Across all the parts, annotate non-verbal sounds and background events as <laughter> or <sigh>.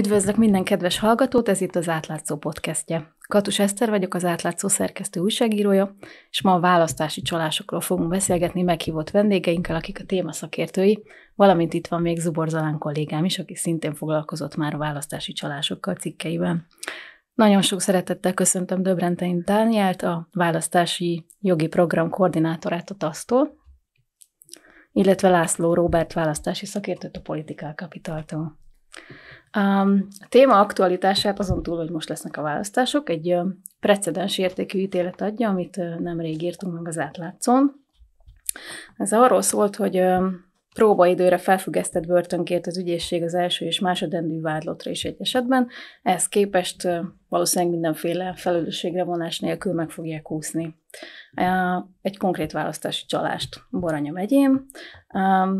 Üdvözlök minden kedves hallgatót, ez itt az Átlátszó podcastje. Katus Eszter vagyok, az Átlátszó szerkesztő újságírója, és ma a választási csalásokról fogunk beszélgetni meghívott vendégeinkkel, akik a téma szakértői, valamint itt van még Zubor Zalán kollégám is, aki szintén foglalkozott már a választási csalásokkal cikkeiben. Nagyon sok szeretettel köszöntöm Döbrentein Dánielt, a választási jogi program koordinátorát a TASZ-tól, illetve László Róbert választási szakértőt a Politikál Kapitaltól. A téma aktualitását azon túl, hogy most lesznek a választások, egy precedens értékű ítélet adja, amit nemrég írtunk meg az átlátszón. Ez arról szólt, hogy próbaidőre felfüggesztett börtönkért az ügyészség az első és másodendű vádlottra is egy esetben, ehhez képest valószínűleg mindenféle felelősségre vonás nélkül meg fogják úszni egy konkrét választási csalást Boranya megyén.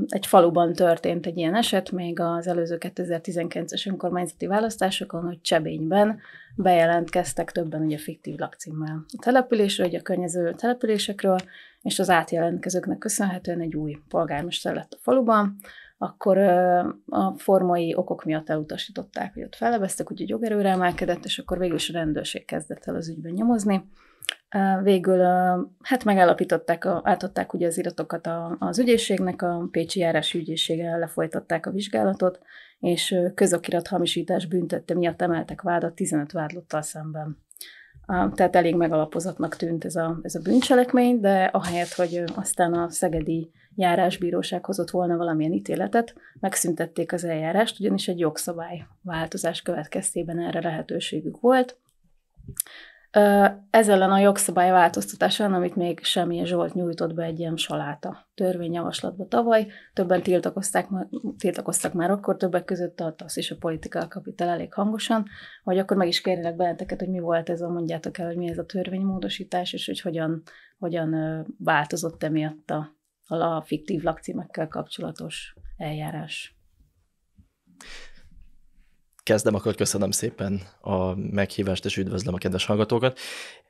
Egy faluban történt egy ilyen eset, még az előző 2019-es önkormányzati választásokon, hogy Csebényben bejelentkeztek többen ugye fiktív lakcímmel a településről, ugye a környező településekről, és az átjelentkezőknek köszönhetően egy új polgármester lett a faluban, akkor a formai okok miatt elutasították, hogy ott fellebeztek, úgyhogy jogerőre emelkedett, és akkor végül is a rendőrség kezdett el az ügyben nyomozni Végül hát megállapították, átadták ugye az iratokat az ügyészségnek, a Pécsi járás ügyészsége lefolytatták a vizsgálatot, és közokirat hamisítás büntette miatt emeltek vádat 15 vádlottal szemben. Tehát elég megalapozatnak tűnt ez a, ez a bűncselekmény, de ahelyett, hogy aztán a szegedi járásbíróság hozott volna valamilyen ítéletet, megszüntették az eljárást, ugyanis egy jogszabály változás következtében erre lehetőségük volt. Ez ellen a jogszabály változtatás amit még semmilyen Zsolt nyújtott be egy ilyen saláta törvényjavaslatba tavaly. Többen tiltakozták, tiltakoztak már akkor, többek között a TASZ és a politikai Capital elég hangosan, Vagy akkor meg is kérlek benneteket, hogy mi volt ez, a mondjátok el, hogy mi ez a törvénymódosítás, és hogy hogyan, hogyan változott emiatt a, a fiktív lakcímekkel kapcsolatos eljárás kezdem, akkor köszönöm szépen a meghívást, és üdvözlöm a kedves hallgatókat.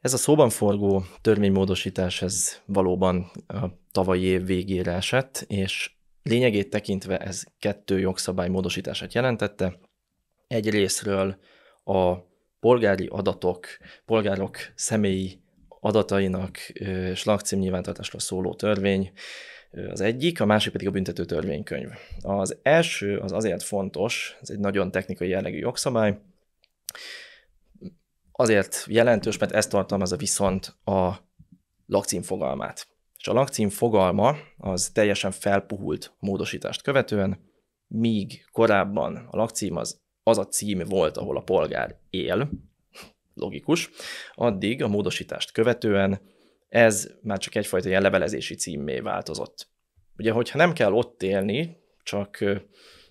Ez a szóban forgó törvénymódosítás, ez valóban a tavalyi év végére esett, és lényegét tekintve ez kettő jogszabály módosítását jelentette. Egy részről a polgári adatok, polgárok személyi adatainak és lakcím szóló törvény az egyik, a másik pedig a büntető törvénykönyv. Az első az azért fontos, ez egy nagyon technikai jellegű jogszabály, azért jelentős, mert ez tartalmazza viszont a lakcím fogalmát. És a lakcím fogalma az teljesen felpuhult módosítást követően, míg korábban a lakcím az, az a cím volt, ahol a polgár él, logikus, addig a módosítást követően ez már csak egyfajta ilyen levelezési címmé változott. Ugye, hogyha nem kell ott élni, csak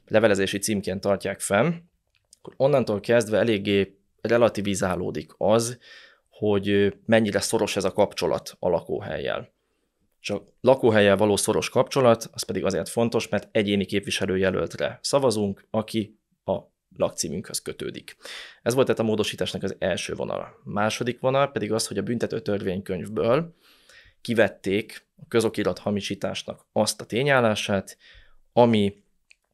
levelezési címként tartják fenn, akkor onnantól kezdve eléggé relativizálódik az, hogy mennyire szoros ez a kapcsolat a lakóhelyjel. Csak lakóhelyjel való szoros kapcsolat, az pedig azért fontos, mert egyéni képviselőjelöltre szavazunk, aki a lakcímünkhöz kötődik. Ez volt tehát a módosításnak az első vonala. A második vonal pedig az, hogy a büntető törvénykönyvből kivették a közokirat hamisításnak azt a tényállását, ami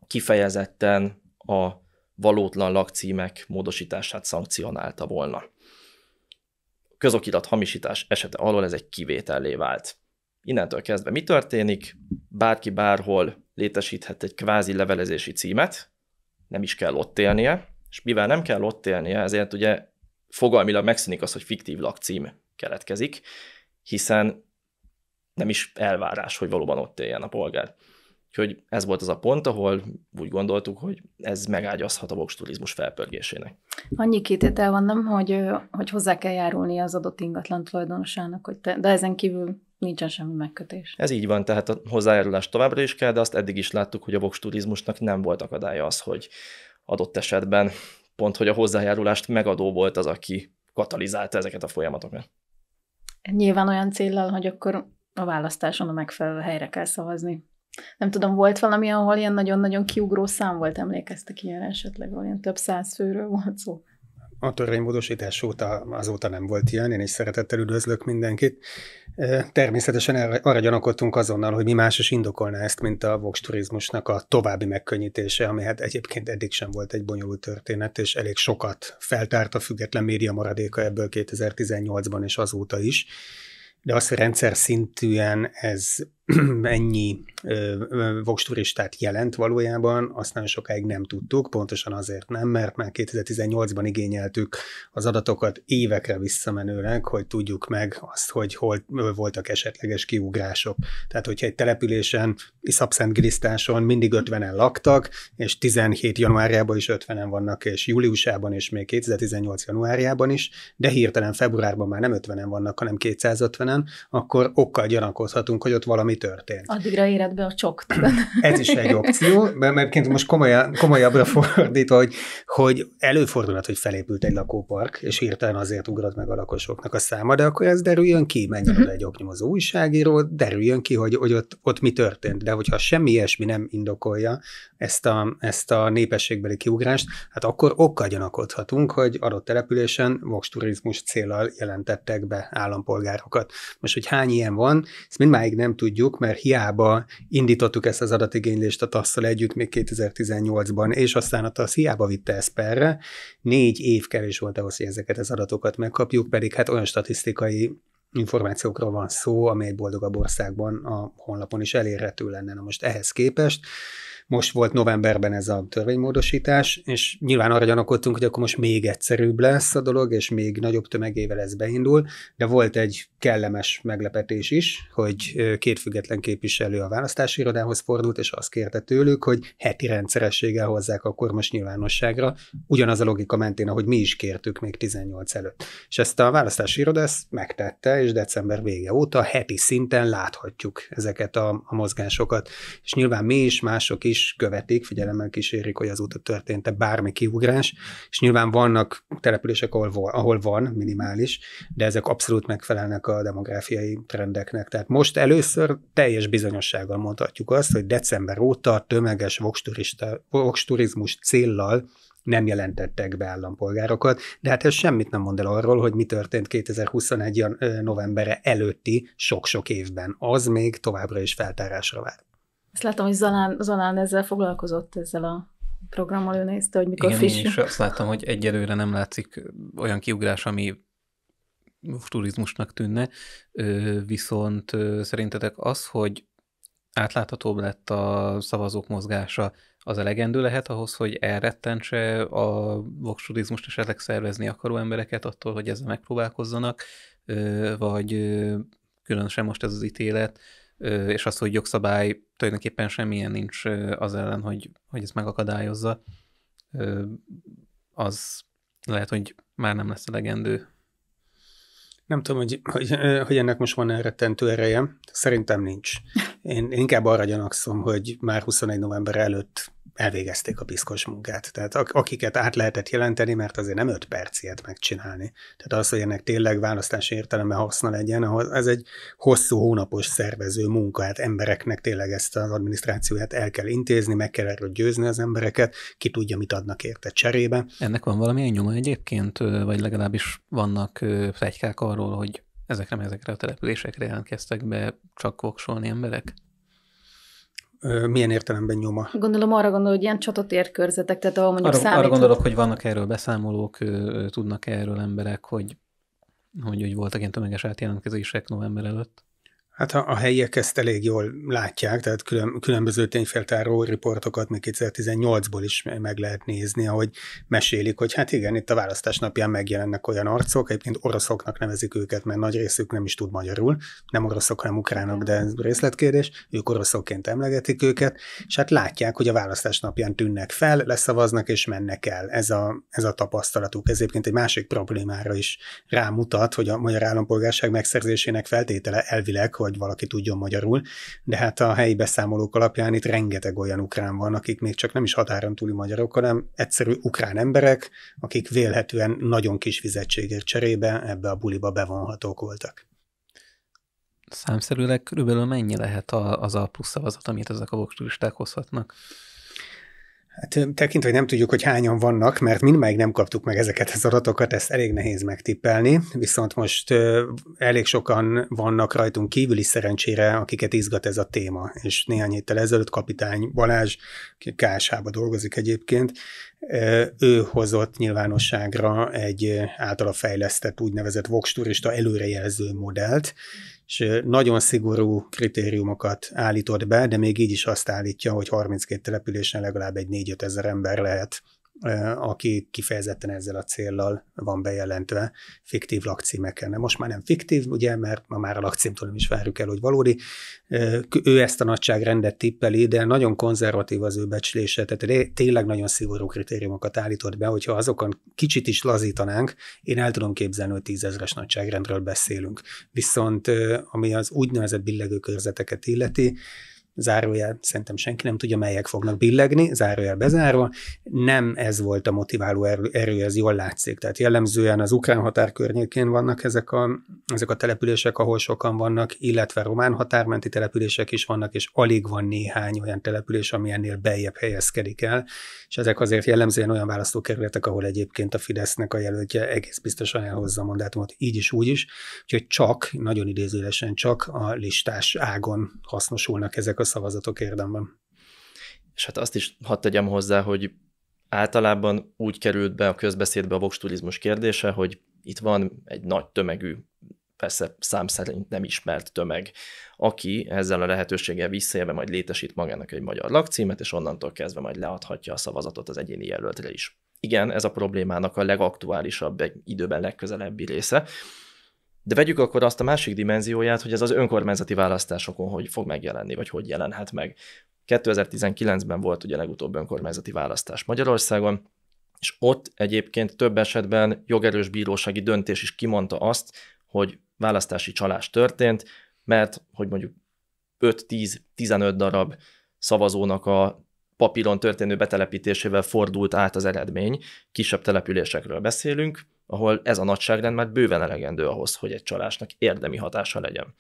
kifejezetten a valótlan lakcímek módosítását szankcionálta volna. A közokirat hamisítás esete alól ez egy kivétellé vált. Innentől kezdve mi történik? Bárki bárhol létesíthet egy kvázi levelezési címet, nem is kell ott élnie, és mivel nem kell ott élnie, ezért ugye fogalmilag megszűnik az, hogy fiktív lakcím keletkezik, hiszen nem is elvárás, hogy valóban ott éljen a polgár. Úgyhogy ez volt az a pont, ahol úgy gondoltuk, hogy ez megágyazhat a vox turizmus felpörgésének. Annyi kététel van, nem, hogy, hogy hozzá kell járulni az adott ingatlan tulajdonosának, hogy te, de ezen kívül nincsen semmi megkötés. Ez így van, tehát a hozzájárulás továbbra is kell, de azt eddig is láttuk, hogy a box turizmusnak nem volt akadálya az, hogy adott esetben pont, hogy a hozzájárulást megadó volt az, aki katalizálta ezeket a folyamatokat. Nyilván olyan célral, hogy akkor a választáson a megfelelő helyre kell szavazni. Nem tudom, volt valami, ahol ilyen nagyon-nagyon kiugró szám volt, emlékeztek ilyen esetleg, olyan több száz főről volt szó. A törvénymódosítás óta azóta nem volt ilyen, én is szeretettel üdvözlök mindenkit. Természetesen erre, arra gyanakodtunk azonnal, hogy mi más is indokolná ezt, mint a vox turizmusnak a további megkönnyítése, ami hát egyébként eddig sem volt egy bonyolult történet, és elég sokat feltárt a független média maradéka ebből 2018-ban és azóta is. De az, hogy rendszer szintűen ez <clears throat> ennyi vosturistát jelent valójában, azt nagyon sokáig nem tudtuk, pontosan azért nem, mert már 2018-ban igényeltük az adatokat évekre visszamenőleg, hogy tudjuk meg azt, hogy hol voltak esetleges kiugrások. Tehát, hogyha egy településen, Iszapszent Grisztáson mindig 50-en laktak, és 17 januárjában is 50-en vannak, és júliusában, és még 2018 januárjában is, de hirtelen februárban már nem 50-en vannak, hanem 250-en, akkor okkal gyanakozhatunk, hogy ott valami mi történt. Addigra éred be a csok. <clears throat> Ez is egy opció, mert kint most komolyan, komolyabbra <laughs> fordítva, hogy, hogy előfordulhat, hogy felépült egy lakópark, és hirtelen azért ugrott meg a lakosoknak a száma, de akkor ez derüljön ki, menjen uh-huh. egy oknyomozó újságíró, derüljön ki, hogy, hogy ott, ott mi történt. De hogyha semmi ilyesmi nem indokolja ezt a, ezt a népességbeli kiugrást, hát akkor okkal gyanakodhatunk, hogy adott településen turizmus célral jelentettek be állampolgárokat. Most, hogy hány ilyen van, ezt mindmáig nem tudjuk, tudjuk, mert hiába indítottuk ezt az adatigénylést a tasz együtt még 2018-ban, és aztán a TASZ hiába vitte ezt perre, négy év kevés volt ahhoz, hogy ezeket az adatokat megkapjuk, pedig hát olyan statisztikai információkról van szó, amely boldogabb országban a honlapon is elérhető lenne. Na most ehhez képest most volt novemberben ez a törvénymódosítás, és nyilván arra gyanakodtunk, hogy akkor most még egyszerűbb lesz a dolog, és még nagyobb tömegével ez beindul, de volt egy kellemes meglepetés is, hogy két független képviselő a választási irodához fordult, és azt kérte tőlük, hogy heti rendszerességgel hozzák a kormos nyilvánosságra, ugyanaz a logika mentén, ahogy mi is kértük még 18 előtt. És ezt a választási iroda ezt megtette, és december vége óta heti szinten láthatjuk ezeket a, a mozgásokat. És nyilván mi is, mások is is követik, figyelemmel kísérik, hogy azóta történt-e bármi kiugrás, és nyilván vannak települések, ahol, ahol van minimális, de ezek abszolút megfelelnek a demográfiai trendeknek. Tehát most először teljes bizonyossággal mondhatjuk azt, hogy december óta tömeges voksturizmus céllal nem jelentettek be állampolgárokat, de hát ez semmit nem mond el arról, hogy mi történt 2021. novembere előtti sok-sok évben. Az még továbbra is feltárásra vár. Azt látom, hogy Zalán, Zalán ezzel foglalkozott, ezzel a programmal ő nézte, hogy mikor Igen, És azt láttam, hogy egyelőre nem látszik olyan kiugrás, ami turizmusnak tűnne, viszont szerintetek az, hogy átláthatóbb lett a szavazók mozgása, az elegendő lehet ahhoz, hogy elrettentse a voksturizmust esetleg szervezni akaró embereket attól, hogy ezzel megpróbálkozzanak, vagy különösen most ez az ítélet, és az, hogy jogszabály tulajdonképpen semmilyen nincs az ellen, hogy, hogy ezt megakadályozza, az lehet, hogy már nem lesz elegendő. Nem tudom, hogy, hogy, hogy ennek most van tentő ereje. Szerintem nincs. Én, én inkább arra gyanakszom, hogy már 21 november előtt elvégezték a piszkos munkát. Tehát akiket át lehetett jelenteni, mert azért nem öt perc ilyet megcsinálni. Tehát az, hogy ennek tényleg választási értelemben haszna legyen, ez egy hosszú hónapos szervező munka, hát embereknek tényleg ezt az adminisztrációját el kell intézni, meg kell erről győzni az embereket, ki tudja, mit adnak érte cserébe. Ennek van valamilyen nyoma egyébként, vagy legalábbis vannak fegykák arról, hogy ezekre, ezekre a településekre jelentkeztek be csak voksolni emberek? milyen értelemben nyoma? Gondolom arra gondolok, hogy ilyen csatotér érkörzetek, tehát ahol mondjuk arra, számít... Arra gondolok, hogy vannak erről beszámolók, tudnak erről emberek, hogy, hogy, hogy voltak ilyen tömeges átjelentkezések november előtt? Hát a, a helyiek ezt elég jól látják, tehát külön, különböző tényfeltáró riportokat még 2018-ból is meg lehet nézni, ahogy mesélik, hogy hát igen, itt a választás napján megjelennek olyan arcok, egyébként oroszoknak nevezik őket, mert nagy részük nem is tud magyarul, nem oroszok, hanem ukránok, de ez részletkérdés, ők oroszokként emlegetik őket, és hát látják, hogy a választás napján tűnnek fel, leszavaznak és mennek el. Ez a, ez a tapasztalatuk. Ez egyébként egy másik problémára is rámutat, hogy a magyar állampolgárság megszerzésének feltétele elvileg, hogy valaki tudjon magyarul, de hát a helyi beszámolók alapján itt rengeteg olyan ukrán van, akik még csak nem is határon túli magyarok, hanem egyszerű ukrán emberek, akik vélhetően nagyon kis fizetségért cserébe ebbe a buliba bevonhatók voltak. Számszerűleg körülbelül mennyi lehet a, az a plusz szavazat, amit ezek a voksturisták hozhatnak? Hát tekintve, hogy nem tudjuk, hogy hányan vannak, mert mindmáig nem kaptuk meg ezeket az adatokat, ezt elég nehéz megtippelni, viszont most elég sokan vannak rajtunk kívüli szerencsére, akiket izgat ez a téma. És néhány héttel ezelőtt kapitány Balázs, aki KSH-ba dolgozik egyébként, ő hozott nyilvánosságra egy általa fejlesztett úgynevezett voksturista előrejelző modellt, és nagyon szigorú kritériumokat állított be, de még így is azt állítja, hogy 32 településen legalább egy 4-5 ezer ember lehet aki kifejezetten ezzel a céllal van bejelentve fiktív lakcímeken. Most már nem fiktív, ugye, mert ma már a lakcímtól nem is várjuk el, hogy valódi. Ő ezt a nagyságrendet tippeli, de nagyon konzervatív az ő becslése, tehát tényleg nagyon szigorú kritériumokat állított be, hogyha azokon kicsit is lazítanánk, én el tudom képzelni, hogy tízezres nagyságrendről beszélünk. Viszont ami az úgynevezett körzeteket illeti, zárójel, szerintem senki nem tudja, melyek fognak billegni, zárójel bezárva. Nem ez volt a motiváló erő, erő, ez jól látszik. Tehát jellemzően az ukrán határ környékén vannak ezek a, ezek a települések, ahol sokan vannak, illetve román határmenti települések is vannak, és alig van néhány olyan település, ami ennél beljebb helyezkedik el és ezek azért jellemzően olyan választókerületek, ahol egyébként a Fidesznek a jelöltje egész biztosan elhozza a mandátumot, így is, úgy is, úgyhogy csak, nagyon idézőlesen csak a listás ágon hasznosulnak ezek a szavazatok érdemben. És hát azt is hadd tegyem hozzá, hogy általában úgy került be a közbeszédbe a vokstulizmus kérdése, hogy itt van egy nagy tömegű persze szám szerint nem ismert tömeg, aki ezzel a lehetőséggel visszaélve majd létesít magának egy magyar lakcímet, és onnantól kezdve majd leadhatja a szavazatot az egyéni jelöltre is. Igen, ez a problémának a legaktuálisabb, egy időben legközelebbi része, de vegyük akkor azt a másik dimenzióját, hogy ez az önkormányzati választásokon hogy fog megjelenni, vagy hogy jelenhet meg. 2019-ben volt ugye legutóbb önkormányzati választás Magyarországon, és ott egyébként több esetben jogerős bírósági döntés is kimondta azt, hogy választási csalás történt, mert hogy mondjuk 5-10-15 darab szavazónak a papíron történő betelepítésével fordult át az eredmény. Kisebb településekről beszélünk, ahol ez a nagyságrend már bőven elegendő ahhoz, hogy egy csalásnak érdemi hatása legyen.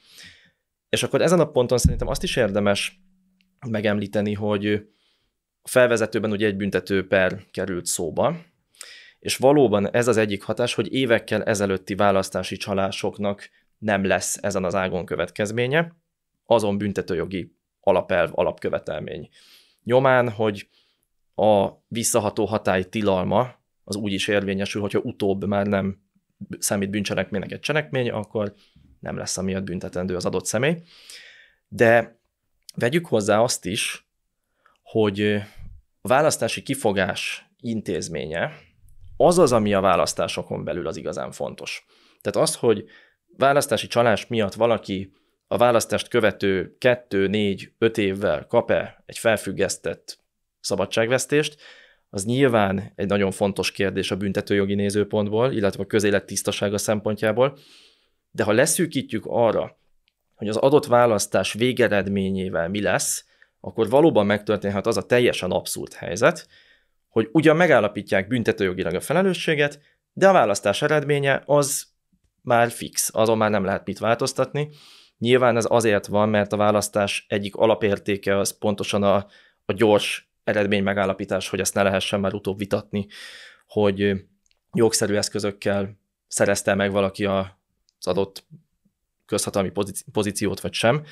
És akkor ezen a ponton szerintem azt is érdemes megemlíteni, hogy a felvezetőben ugye egy büntető per került szóba, és valóban ez az egyik hatás, hogy évekkel ezelőtti választási csalásoknak nem lesz ezen az ágon következménye, azon büntetőjogi alapelv, alapkövetelmény. Nyomán, hogy a visszaható hatály tilalma az úgy is érvényesül, hogyha utóbb már nem számít bűncselekménynek egy cselekmény, akkor nem lesz amiatt büntetendő az adott személy. De vegyük hozzá azt is, hogy a választási kifogás intézménye, az az, ami a választásokon belül az igazán fontos. Tehát az, hogy választási csalás miatt valaki a választást követő 2, 4, 5 évvel kap-e egy felfüggesztett szabadságvesztést, az nyilván egy nagyon fontos kérdés a büntetőjogi nézőpontból, illetve a közélet tisztasága szempontjából, de ha leszűkítjük arra, hogy az adott választás végeredményével mi lesz, akkor valóban megtörténhet az a teljesen abszurd helyzet, hogy ugyan megállapítják büntetőjogilag a felelősséget, de a választás eredménye az már fix, azon már nem lehet mit változtatni. Nyilván ez azért van, mert a választás egyik alapértéke az pontosan a, a gyors eredmény megállapítás, hogy ezt ne lehessen már utóbb vitatni, hogy jogszerű eszközökkel szerezte meg valaki az adott közhatalmi pozíciót vagy sem.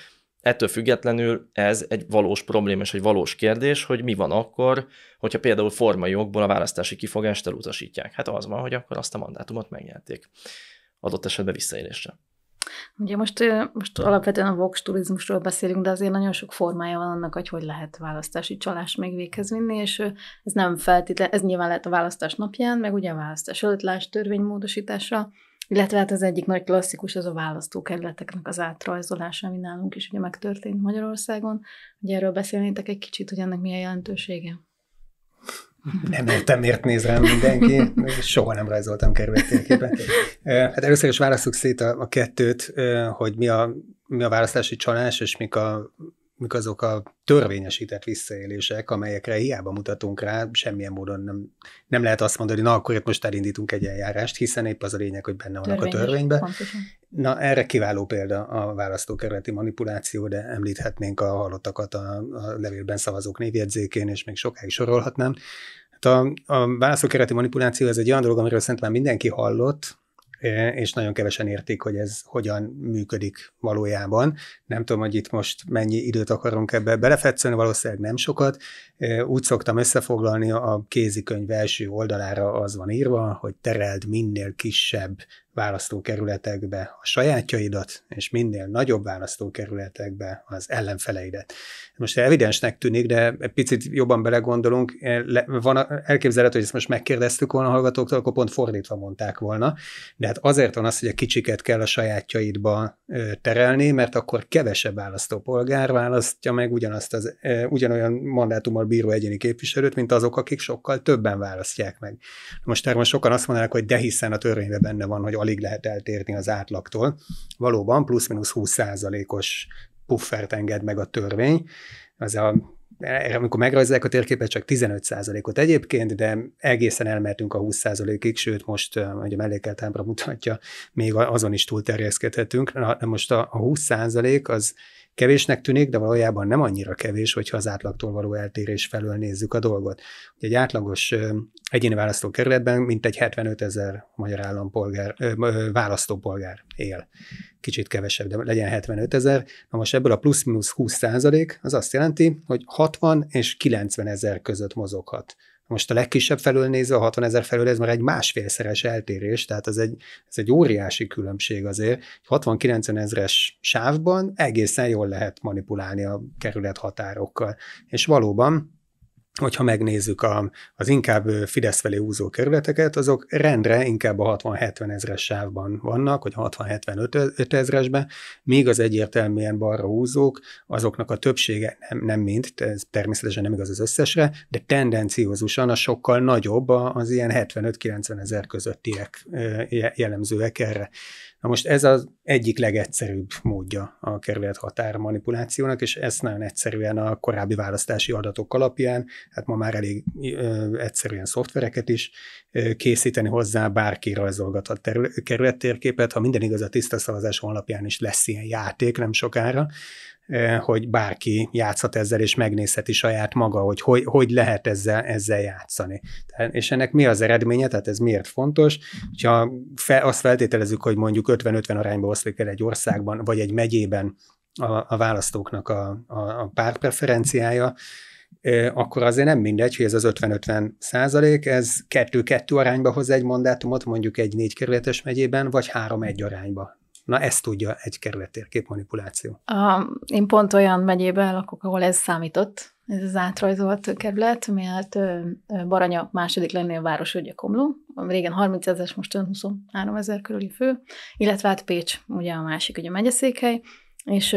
Ettől függetlenül ez egy valós probléma és egy valós kérdés, hogy mi van akkor, hogyha például formai jogból a választási kifogást elutasítják. Hát az van, hogy akkor azt a mandátumot megnyerték adott esetben visszaélésre. Ugye most, most alapvetően a vox turizmusról beszélünk, de azért nagyon sok formája van annak, hogy hogy lehet választási csalást még véghez vinni, és ez nem feltétlenül, ez nyilván lehet a választás napján, meg ugye a választás előtt törvény törvénymódosítása, illetve hát az egyik nagy klasszikus az a választókerületeknek az átrajzolása, ami nálunk is ugye megtörtént Magyarországon. Ugye erről beszélnétek egy kicsit, hogy ennek milyen jelentősége? Nem értem, miért néz rám mindenki. Soha nem rajzoltam kerülettérképet. Hát először is választjuk szét a, a kettőt, hogy mi a, mi a választási csalás, és mik a mik azok a törvényesített visszaélések, amelyekre hiába mutatunk rá, semmilyen módon nem, nem lehet azt mondani, na akkor itt most elindítunk egy eljárást, hiszen épp az a lényeg, hogy benne vannak a törvényben. Na erre kiváló példa a választókerületi manipuláció, de említhetnénk a halottakat a, a levélben szavazók névjegyzékén, és még sokáig sorolhatnám. Hát a, a választókerületi manipuláció ez egy olyan dolog, amiről szerintem mindenki hallott, E, és nagyon kevesen értik, hogy ez hogyan működik valójában. Nem tudom, hogy itt most mennyi időt akarunk ebbe belefetszeni, valószínűleg nem sokat. E, úgy szoktam összefoglalni, a kézikönyv első oldalára az van írva, hogy tereld minél kisebb választókerületekbe a sajátjaidat, és minél nagyobb választókerületekbe az ellenfeleidet. Most evidensnek tűnik, de egy picit jobban belegondolunk, van elképzelhető, hogy ezt most megkérdeztük volna a hallgatóktól, akkor pont fordítva mondták volna, de hát azért van az, hogy a kicsiket kell a sajátjaidba terelni, mert akkor kevesebb választópolgár választja meg ugyanazt az, ugyanolyan mandátummal bíró egyéni képviselőt, mint azok, akik sokkal többen választják meg. Most természetesen sokan azt mondanak, hogy de hiszen a törvényben benne van, hogy alig lehet eltérni az átlagtól. Valóban plusz-minusz 20 százalékos puffert enged meg a törvény. Az a erre, amikor megrajzolják a térképet, csak 15%-ot egyébként, de egészen elmertünk a 20%-ig, sőt most, hogy a mellékeltábra mutatja, még azon is túlterjeszkedhetünk. Na, de most a, a 20% az Kevésnek tűnik, de valójában nem annyira kevés, hogyha az átlagtól való eltérés felől nézzük a dolgot. Ugye egy átlagos egyéni választókerületben mintegy 75 ezer magyar állampolgár, választópolgár él. Kicsit kevesebb, de legyen 75 ezer. Na most ebből a plusz-minusz 20 százalék, az azt jelenti, hogy 60 és 90 ezer között mozoghat most a legkisebb felől nézve, a 60 ezer felől ez már egy másfélszeres eltérés, tehát ez egy, ez egy óriási különbség azért. 60-90 ezres sávban egészen jól lehet manipulálni a kerület határokkal. És valóban hogyha megnézzük a, az inkább Fidesz felé húzó kerületeket, azok rendre inkább a 60-70 ezres sávban vannak, vagy 60-75 ezresben, míg az egyértelműen balra húzók, azoknak a többsége nem, nem mind, ez természetesen nem igaz az összesre, de tendenciózusan a sokkal nagyobb az ilyen 75-90 ezer közöttiek jellemzőek erre. Na most ez az egyik legegyszerűbb módja a kerület határ manipulációnak, és ezt nagyon egyszerűen a korábbi választási adatok alapján hát ma már elég ö, egyszerűen szoftvereket is ö, készíteni hozzá, bárki rajzolgathat terület, kerülettérképet, ha minden igaz a tiszta szavazás honlapján is lesz ilyen játék nem sokára, ö, hogy bárki játszhat ezzel, és megnézheti saját maga, hogy hogy, hogy lehet ezzel, ezzel játszani. Tehát, és ennek mi az eredménye, tehát ez miért fontos? Ha fe, azt feltételezzük, hogy mondjuk 50-50 arányba oszlik el egy országban, vagy egy megyében a, a választóknak a, a, a párpreferenciája, akkor azért nem mindegy, hogy ez az 50-50 százalék, ez 2-2 arányba hoz egy mandátumot, mondjuk egy négy kerületes megyében, vagy három egy arányba. Na ezt tudja egy kerület manipuláció. A, én pont olyan megyében lakok, ahol ez számított, ez az átrajzolt kerület, mert Baranya második lennél város, ugye Komló, régen 30 ezer, most 23 ezer körüli fő, illetve hát Pécs, ugye a másik, ugye a megyeszékhely, és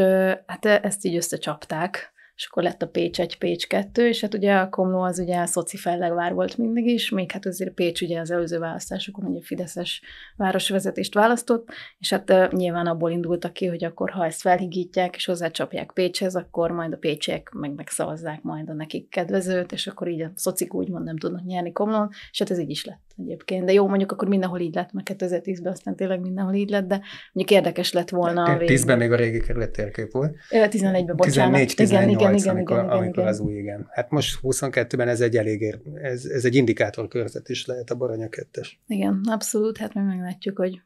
hát e, ezt így összecsapták, és akkor lett a Pécs 1, Pécs 2, és hát ugye a Komló az ugye a szoci fellegvár volt mindig is, még hát azért Pécs ugye az előző választásokon ugye Fideszes városvezetést választott, és hát uh, nyilván abból indultak ki, hogy akkor ha ezt felhigítják és hozzácsapják Pécshez, akkor majd a pécsiek meg megszavazzák majd a nekik kedvezőt, és akkor így a szocik úgymond nem tudnak nyerni Komlón, és hát ez így is lett egyébként. De jó, mondjuk akkor mindenhol így lett, mert 2010-ben aztán tényleg mindenhol így lett, de mondjuk érdekes lett volna. 10-ben még a régi kerület térkép volt. 11-ben, bocsánat. 14 igen, igen, hajsz, igen, amikor, igen, amikor igen, az új, igen. Hát most 22-ben ez egy elég, ez, ez egy indikátor körzet is lehet a Baranya 2 Igen, abszolút, hát meg meglátjuk, hogy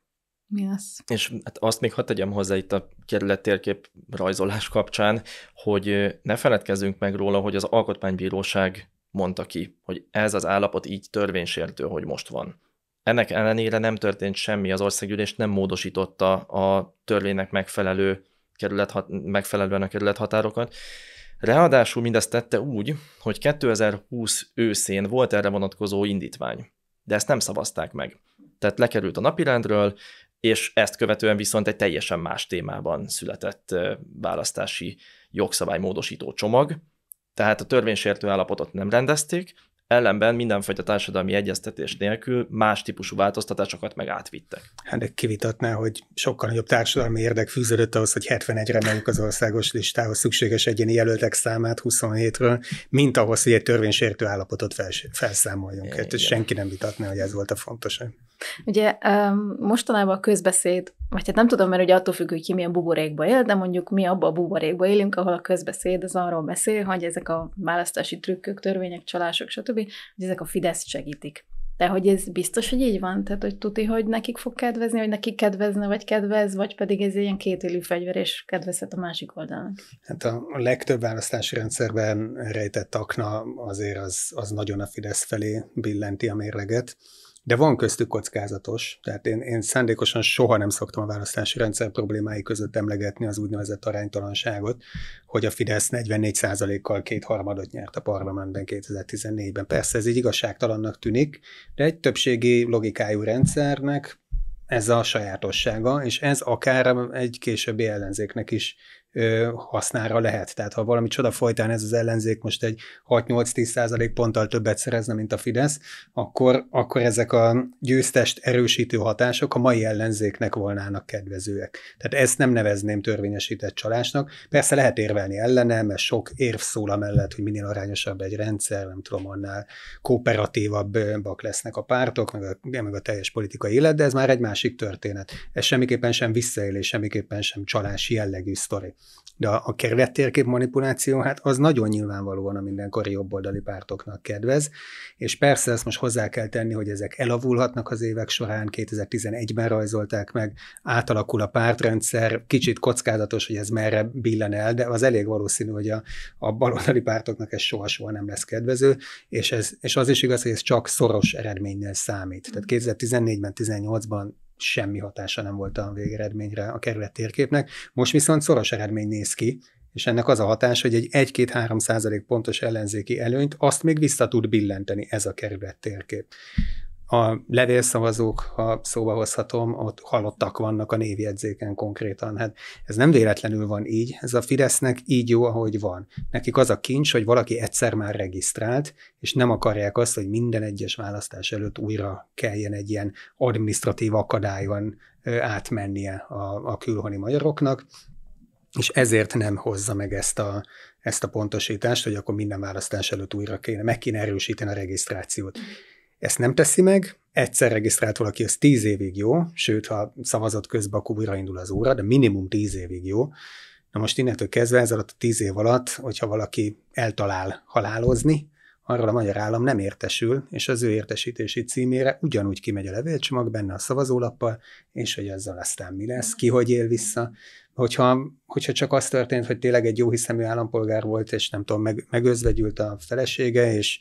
mi az. És hát azt még hadd tegyem hozzá itt a kerület térkép rajzolás kapcsán, hogy ne feledkezzünk meg róla, hogy az Alkotmánybíróság mondta ki, hogy ez az állapot így törvénysértő, hogy most van. Ennek ellenére nem történt semmi, az országgyűlés nem módosította a törvénynek megfelelő kerület, megfelelően a kerülethatárokat, Ráadásul mindezt tette úgy, hogy 2020 őszén volt erre vonatkozó indítvány, de ezt nem szavazták meg. Tehát lekerült a napirendről, és ezt követően viszont egy teljesen más témában született választási jogszabálymódosító csomag, tehát a törvénysértő állapotot nem rendezték, Ellenben mindenfajta társadalmi egyeztetés nélkül más típusú változtatásokat meg átvittek. Hát de kivitatná, hogy sokkal nagyobb társadalmi érdek fűződött ahhoz, hogy 71-re megyünk az országos listához szükséges egyéni jelöltek számát 27-ről, mint ahhoz, hogy egy törvénysértő állapotot felszámoljunk. Hát senki nem vitatná, hogy ez volt a fontos. Ugye mostanában a közbeszéd, vagy hát nem tudom, mert ugye attól függ, hogy ki milyen buborékba él, de mondjuk mi abba a buborékba élünk, ahol a közbeszéd az arról beszél, hogy ezek a választási trükkök, törvények, csalások, stb., hogy ezek a fidesz segítik. De hogy ez biztos, hogy így van? Tehát, hogy tuti, hogy nekik fog kedvezni, hogy nekik kedvezne, vagy kedvez, vagy pedig ez ilyen kétélű fegyver, és kedvezhet a másik oldalnak? Hát a legtöbb választási rendszerben rejtett akna azért az, az nagyon a Fidesz felé billenti a mérleget de van köztük kockázatos, tehát én, én szándékosan soha nem szoktam a választási rendszer problémái között emlegetni az úgynevezett aránytalanságot, hogy a Fidesz 44%-kal kétharmadot nyert a parlamentben 2014-ben. Persze ez így igazságtalannak tűnik, de egy többségi logikájú rendszernek ez a sajátossága, és ez akár egy későbbi ellenzéknek is hasznára lehet. Tehát ha valami csoda folytán ez az ellenzék most egy 6-8-10 százalék ponttal többet szerezne, mint a Fidesz, akkor, akkor ezek a győztest erősítő hatások a mai ellenzéknek volnának kedvezőek. Tehát ezt nem nevezném törvényesített csalásnak. Persze lehet érvelni ellene, mert sok érv szól amellett, hogy minél arányosabb egy rendszer, nem tudom, annál kooperatívabbak lesznek a pártok, meg a, meg a teljes politikai élet, de ez már egy másik történet. Ez semmiképpen sem visszaélés, semmiképpen sem csalási jellegű sztori. De a, a kerület térkép manipuláció, hát az nagyon nyilvánvalóan a mindenkori jobboldali pártoknak kedvez, és persze ezt most hozzá kell tenni, hogy ezek elavulhatnak az évek során, 2011-ben rajzolták meg, átalakul a pártrendszer, kicsit kockázatos, hogy ez merre billen el, de az elég valószínű, hogy a, a baloldali pártoknak ez soha, soha nem lesz kedvező, és, ez, és az is igaz, hogy ez csak szoros eredménynél számít. Tehát 2014-ben, 18 ban semmi hatása nem volt a végeredményre a kerület térképnek. Most viszont szoros eredmény néz ki, és ennek az a hatás, hogy egy 1-2-3 százalék pontos ellenzéki előnyt azt még vissza tud billenteni ez a kerület térkép. A levélszavazók, ha szóba hozhatom, ott halottak vannak a névjegyzéken konkrétan. Hát ez nem véletlenül van így, ez a Fidesznek így jó, ahogy van. Nekik az a kincs, hogy valaki egyszer már regisztrált, és nem akarják azt, hogy minden egyes választás előtt újra kelljen egy ilyen administratív akadályon átmennie a, a külhoni magyaroknak, és ezért nem hozza meg ezt a, ezt a pontosítást, hogy akkor minden választás előtt újra kéne, meg kéne erősíteni a regisztrációt ezt nem teszi meg, egyszer regisztrált valaki, az 10 évig jó, sőt, ha szavazat közben, akkor indul az óra, de minimum 10 évig jó. Na most innentől kezdve ez alatt a 10 év alatt, hogyha valaki eltalál halálozni, arról a magyar állam nem értesül, és az ő értesítési címére ugyanúgy kimegy a levélcsomag benne a szavazólappal, és hogy azzal aztán mi lesz, ki hogy él vissza. Hogyha hogyha csak az történt, hogy tényleg egy jó hiszemű állampolgár volt, és nem tudom, meg, megözvegyült a felesége, és,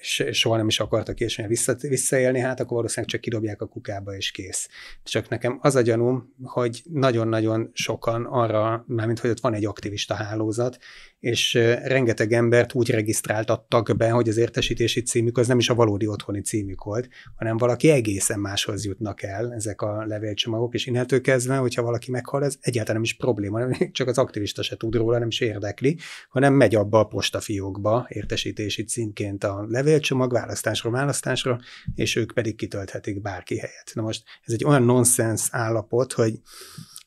és soha nem is akarta későn vissza, visszaélni, hát akkor valószínűleg csak kidobják a kukába, és kész. Csak nekem az a gyanúm, hogy nagyon-nagyon sokan arra, mármint hogy ott van egy aktivista hálózat, és rengeteg embert úgy regisztráltattak be, hogy az értesítési címük az nem is a valódi otthoni címük volt, hanem valaki egészen máshoz jutnak el ezek a levélcsomagok, és innentől kezdve, hogyha valaki meghal, ez egyáltalán nem is probléma, <laughs> csak az aktivista se tud róla, nem is érdekli, hanem megy abba a postafiókba értesítési címként a levélcsomag választásról választásra, és ők pedig kitölthetik bárki helyet. Na most ez egy olyan nonsens állapot, hogy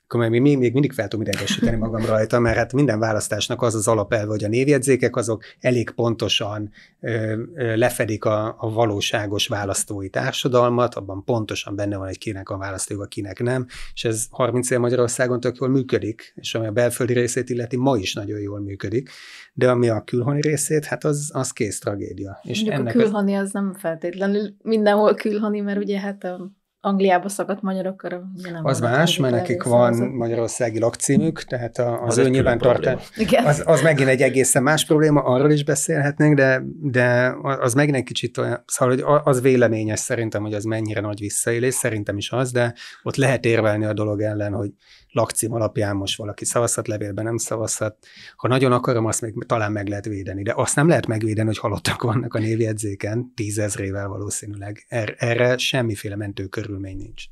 akkor még, még, még mindig fel tudom idegesíteni magam rajta, mert hát minden választásnak az az alapelve, hogy a névjegyzékek azok elég pontosan ö, ö, lefedik a, a valóságos választói társadalmat, abban pontosan benne van, hogy kinek a választójoga, kinek nem, és ez 30 év Magyarországon tök jól működik, és ami a belföldi részét illeti, ma is nagyon jól működik, de ami a külhoni részét, hát az, az kész tragédia. És ennek a külhoni az... az nem feltétlenül mindenhol külhoni, mert ugye hát a Angliába szakadt magyarokra. Nem az más, mert nekik van szóval. magyarországi lakcímük, tehát a, az, az ő nyilvántartás. Az, az megint egy egészen más probléma, arról is beszélhetnénk, de, de az megint egy kicsit olyan, szóval, hogy az véleményes szerintem, hogy az mennyire nagy visszaélés, szerintem is az, de ott lehet érvelni a dolog ellen, hogy lakcím alapján most valaki szavazhat, levélben nem szavazhat. Ha nagyon akarom, azt még talán meg lehet védeni, de azt nem lehet megvédeni, hogy halottak vannak a névjegyzéken, tízezrével valószínűleg. Er, erre semmiféle mentő körülmény nincs.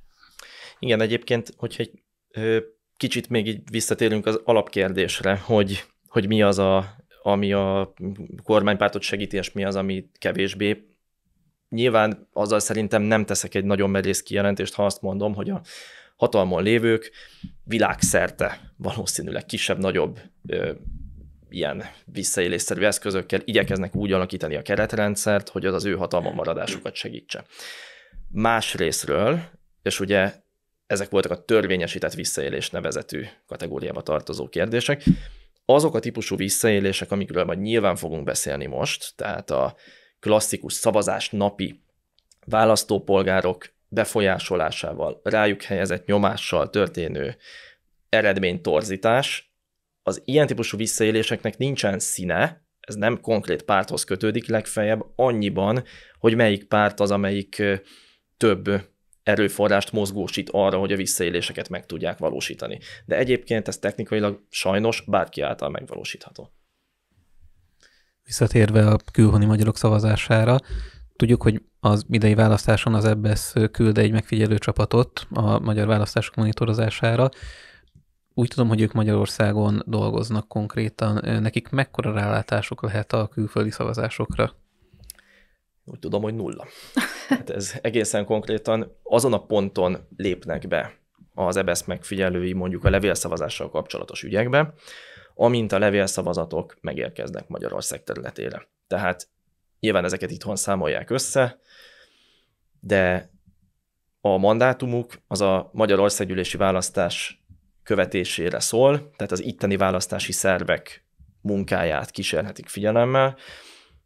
Igen, egyébként, hogyha egy kicsit még így visszatérünk az alapkérdésre, hogy, hogy mi az, a, ami a kormánypártot segíti, és mi az, ami kevésbé Nyilván azzal szerintem nem teszek egy nagyon merész kijelentést, ha azt mondom, hogy a hatalmon lévők világszerte valószínűleg kisebb-nagyobb ilyen visszaélésszerű eszközökkel igyekeznek úgy alakítani a keretrendszert, hogy az az ő hatalmon maradásukat segítse. Más részről, és ugye ezek voltak a törvényesített visszaélés nevezetű kategóriába tartozó kérdések, azok a típusú visszaélések, amikről majd nyilván fogunk beszélni most, tehát a klasszikus szavazás napi választópolgárok befolyásolásával, rájuk helyezett nyomással történő eredménytorzítás, az ilyen típusú visszaéléseknek nincsen színe, ez nem konkrét párthoz kötődik, legfeljebb annyiban, hogy melyik párt az, amelyik több erőforrást mozgósít arra, hogy a visszaéléseket meg tudják valósítani. De egyébként ez technikailag sajnos bárki által megvalósítható visszatérve a külhoni magyarok szavazására, tudjuk, hogy az idei választáson az EBSZ küld egy megfigyelő csapatot a magyar választások monitorozására. Úgy tudom, hogy ők Magyarországon dolgoznak konkrétan. Nekik mekkora rálátásuk lehet a külföldi szavazásokra? Úgy tudom, hogy nulla. Hát ez egészen konkrétan azon a ponton lépnek be az EBSZ megfigyelői mondjuk a levélszavazással kapcsolatos ügyekbe, amint a levélszavazatok megérkeznek Magyarország területére. Tehát nyilván ezeket itthon számolják össze, de a mandátumuk az a magyar országgyűlési választás követésére szól, tehát az itteni választási szervek munkáját kísérhetik figyelemmel.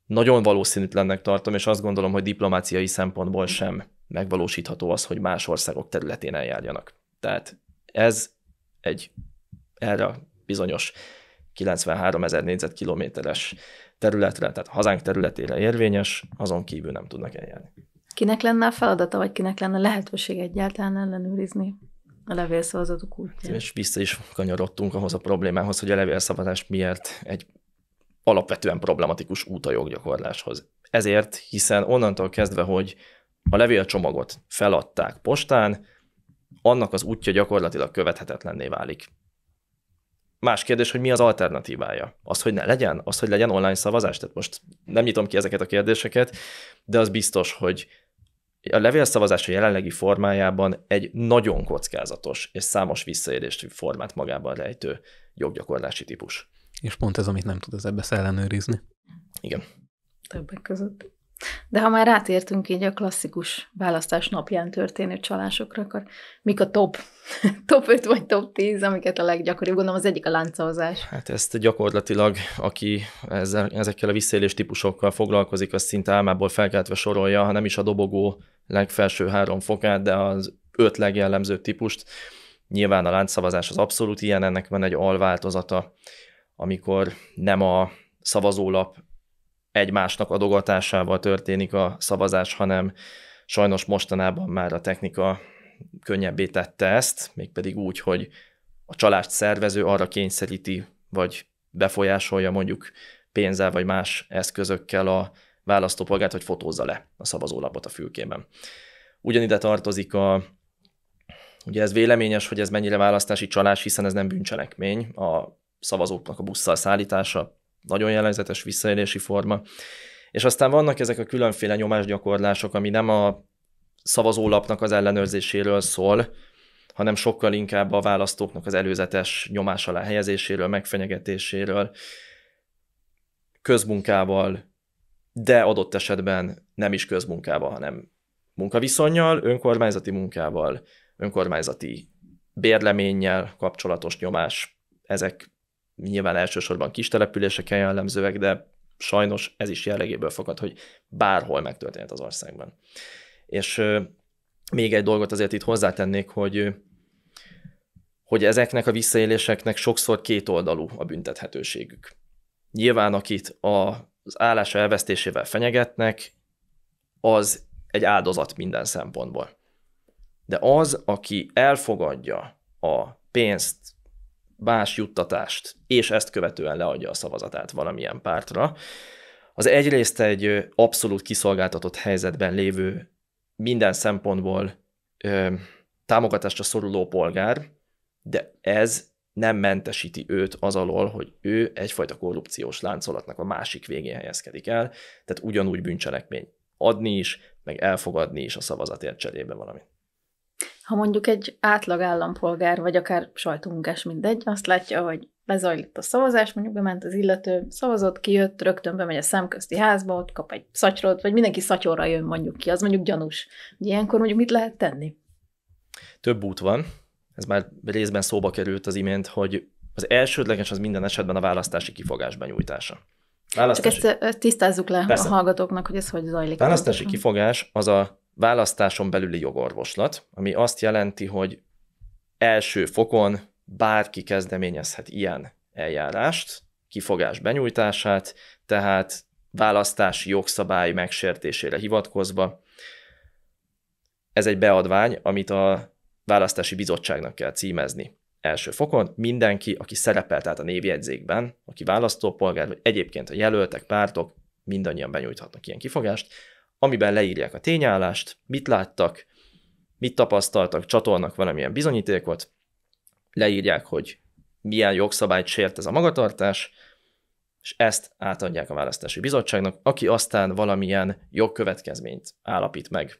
Nagyon valószínűtlennek tartom, és azt gondolom, hogy diplomáciai szempontból sem megvalósítható az, hogy más országok területén eljárjanak. Tehát ez egy erre bizonyos 93 ezer négyzetkilométeres területre, tehát hazánk területére érvényes, azon kívül nem tudnak eljárni. Kinek lenne a feladata, vagy kinek lenne lehetőség egyáltalán ellenőrizni a levélszavazatok útját? És vissza is kanyarodtunk ahhoz a problémához, hogy a levélszavazás miért egy alapvetően problematikus út a joggyakorláshoz. Ezért, hiszen onnantól kezdve, hogy a levélcsomagot feladták postán, annak az útja gyakorlatilag követhetetlenné válik. Más kérdés, hogy mi az alternatívája. Az, hogy ne legyen, az, hogy legyen online szavazás. Tehát most nem nyitom ki ezeket a kérdéseket, de az biztos, hogy a levélszavazás a jelenlegi formájában egy nagyon kockázatos és számos visszaérést formát magában rejtő joggyakorlási típus. És pont ez, amit nem tud az ebbe ellenőrizni. Igen. Többek között. De ha már rátértünk így a klasszikus választás napján történő csalásokra, akkor mik a top, <laughs> top 5 vagy top 10, amiket a leggyakoribb? Gondolom az egyik a láncahozás. Hát ezt gyakorlatilag, aki ezzel, ezekkel a visszaélés típusokkal foglalkozik, az szinte álmából felkeltve sorolja, ha nem is a dobogó legfelső három fokát, de az öt legjellemző típust. Nyilván a láncszavazás az abszolút ilyen, ennek van egy alváltozata, amikor nem a szavazólap egymásnak adogatásával történik a szavazás, hanem sajnos mostanában már a technika könnyebbé tette ezt, mégpedig úgy, hogy a csalást szervező arra kényszeríti, vagy befolyásolja mondjuk pénzzel vagy más eszközökkel a választópolgárt, hogy fotózza le a szavazólapot a fülkében. Ugyanide tartozik a, ugye ez véleményes, hogy ez mennyire választási csalás, hiszen ez nem bűncselekmény, a szavazóknak a busszal szállítása nagyon jellegzetes visszaélési forma. És aztán vannak ezek a különféle nyomásgyakorlások, ami nem a szavazólapnak az ellenőrzéséről szól, hanem sokkal inkább a választóknak az előzetes nyomás alá helyezéséről, megfenyegetéséről, közmunkával, de adott esetben nem is közmunkával, hanem munkaviszonyjal, önkormányzati munkával, önkormányzati bérleménnyel kapcsolatos nyomás. Ezek nyilván elsősorban kis településeken jellemzőek, de sajnos ez is jellegéből fakad, hogy bárhol megtörténhet az országban. És még egy dolgot azért itt hozzátennék, hogy hogy ezeknek a visszaéléseknek sokszor kétoldalú a büntethetőségük. Nyilván, akit az állása elvesztésével fenyegetnek, az egy áldozat minden szempontból. De az, aki elfogadja a pénzt más juttatást, és ezt követően leadja a szavazatát valamilyen pártra, az egyrészt egy abszolút kiszolgáltatott helyzetben lévő, minden szempontból ö, támogatásra szoruló polgár, de ez nem mentesíti őt az alól, hogy ő egyfajta korrupciós láncolatnak a másik végén helyezkedik el, tehát ugyanúgy bűncselekmény adni is, meg elfogadni is a szavazatért cserébe valamit ha mondjuk egy átlag állampolgár, vagy akár sajtómunkás mindegy, azt látja, hogy lezajlott a szavazás, mondjuk bement az illető, szavazott, kijött, rögtön bemegy a szemközti házba, ott kap egy szatyrot, vagy mindenki szatyorra jön mondjuk ki, az mondjuk gyanús. Ilyenkor mondjuk mit lehet tenni? Több út van, ez már részben szóba került az imént, hogy az elsődleges az minden esetben a választási kifogás benyújtása. Választási... Csak ezt, ezt tisztázzuk le Persze. a hallgatóknak, hogy ez hogy zajlik. Választási kifogás az a választáson belüli jogorvoslat, ami azt jelenti, hogy első fokon bárki kezdeményezhet ilyen eljárást, kifogás benyújtását, tehát választási jogszabály megsértésére hivatkozva. Ez egy beadvány, amit a választási bizottságnak kell címezni első fokon. Mindenki, aki szerepel, tehát a névjegyzékben, aki választópolgár, vagy egyébként a jelöltek, pártok, mindannyian benyújthatnak ilyen kifogást amiben leírják a tényállást, mit láttak, mit tapasztaltak, csatolnak valamilyen bizonyítékot, leírják, hogy milyen jogszabályt sért ez a magatartás, és ezt átadják a választási bizottságnak, aki aztán valamilyen jogkövetkezményt állapít meg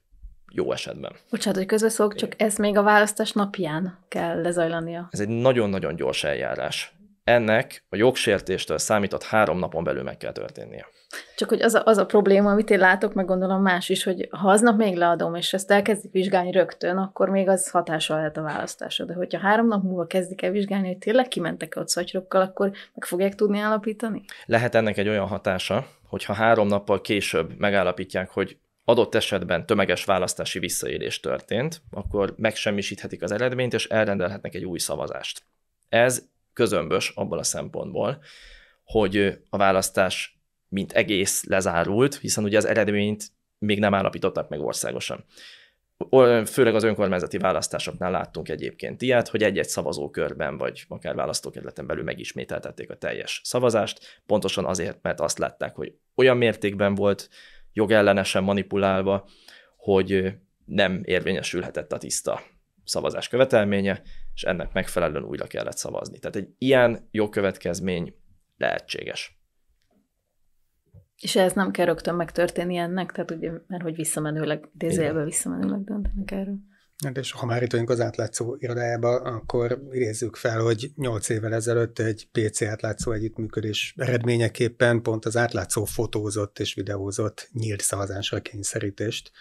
jó esetben. Bocsánat, hogy közbeszólok, csak ez még a választás napján kell lezajlania. Ez egy nagyon-nagyon gyors eljárás ennek a jogsértéstől számított három napon belül meg kell történnie. Csak hogy az a, az a probléma, amit én látok, meg gondolom más is, hogy ha aznap még leadom, és ezt elkezdik vizsgálni rögtön, akkor még az hatással lehet a választásra. De hogyha három nap múlva kezdik el vizsgálni, hogy tényleg kimentek -e ott szatyrokkal, akkor meg fogják tudni állapítani? Lehet ennek egy olyan hatása, hogyha három nappal később megállapítják, hogy adott esetben tömeges választási visszaélés történt, akkor megsemmisíthetik az eredményt, és elrendelhetnek egy új szavazást. Ez közömbös abban a szempontból, hogy a választás mint egész lezárult, hiszen ugye az eredményt még nem állapították meg országosan. Főleg az önkormányzati választásoknál láttunk egyébként ilyet, hogy egy-egy szavazókörben vagy akár választókerületen belül megismételtették a teljes szavazást, pontosan azért, mert azt látták, hogy olyan mértékben volt jogellenesen manipulálva, hogy nem érvényesülhetett a tiszta szavazás követelménye, és ennek megfelelően újra kellett szavazni. Tehát egy ilyen jó következmény lehetséges. És ez nem kell rögtön megtörténni ennek, tehát ugye, mert hogy visszamenőleg, idézőjelben visszamenőleg döntenek erről. Hát és ha már itt vagyunk az átlátszó irodájába, akkor idézzük fel, hogy 8 évvel ezelőtt egy PC átlátszó együttműködés eredményeképpen pont az átlátszó fotózott és videózott nyílt szavazásra kényszerítést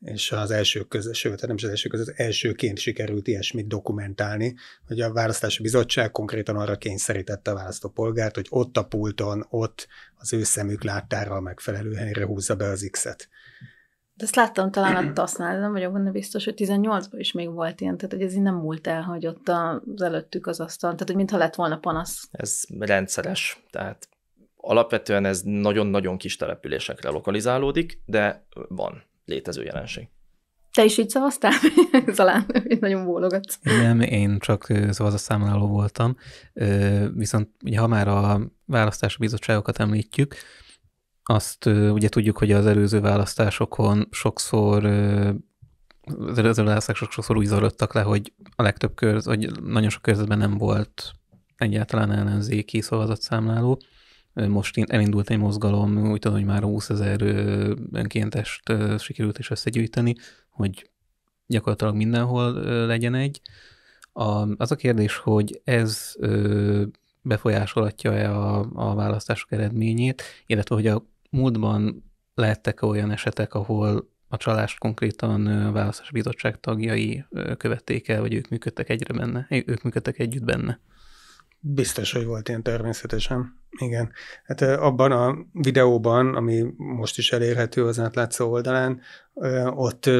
és az első között, sőt, nem is az első között, az elsőként sikerült ilyesmit dokumentálni, hogy a választási bizottság konkrétan arra kényszerítette a választópolgárt, hogy ott a pulton, ott az ő szemük láttára a megfelelő helyre húzza be az X-et. De ezt láttam talán a TASZ-nál, de nem vagyok benne biztos, hogy 18-ban is még volt ilyen, tehát hogy ez így nem múlt el, hogy ott az előttük az asztal, tehát hogy mintha lett volna panasz. Ez rendszeres, tehát alapvetően ez nagyon-nagyon kis településekre lokalizálódik, de van létező jelenség. Te is így szavaztál? <laughs> Zalán, <laughs> nagyon bólogatsz. Nem, én csak szavazaszámláló voltam, viszont ugye, ha már a választási bizottságokat említjük, azt ugye tudjuk, hogy az előző választásokon sokszor az előző választások sokszor úgy zajlottak le, hogy a legtöbb körz, hogy nagyon sok körzetben nem volt egyáltalán ellenzéki szavazatszámláló. számláló most elindult egy mozgalom, úgy tudom, hogy már 20 ezer önkéntest sikerült is összegyűjteni, hogy gyakorlatilag mindenhol legyen egy. A, az a kérdés, hogy ez befolyásolhatja-e a, a választások eredményét, illetve hogy a múltban lehettek olyan esetek, ahol a csalást konkrétan választási bizottság tagjai követték el, vagy ők működtek egyre benne, ők működtek együtt benne? Biztos, hogy volt ilyen természetesen. Igen. Hát abban a videóban, ami most is elérhető az átlátszó oldalán, ott <clears throat>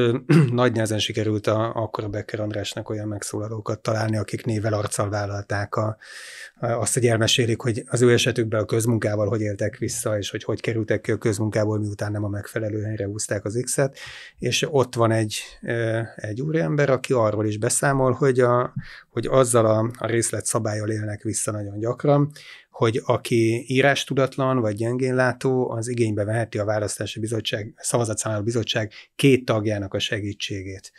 nagy nehezen sikerült a, akkor a Becker Andrásnak olyan megszólalókat találni, akik névvel arccal vállalták a, azt, hogy elmesélik, hogy az ő esetükben a közmunkával hogy éltek vissza, és hogy hogy kerültek ki a közmunkából, miután nem a megfelelő helyre húzták az X-et. És ott van egy, egy úriember, aki arról is beszámol, hogy, a, hogy azzal a, a részlet szabályjal élnek vissza nagyon gyakran, hogy aki írástudatlan vagy gyengénlátó, az igénybe veheti a választási bizottság, szavazatszámláló bizottság két tagjának a segítségét,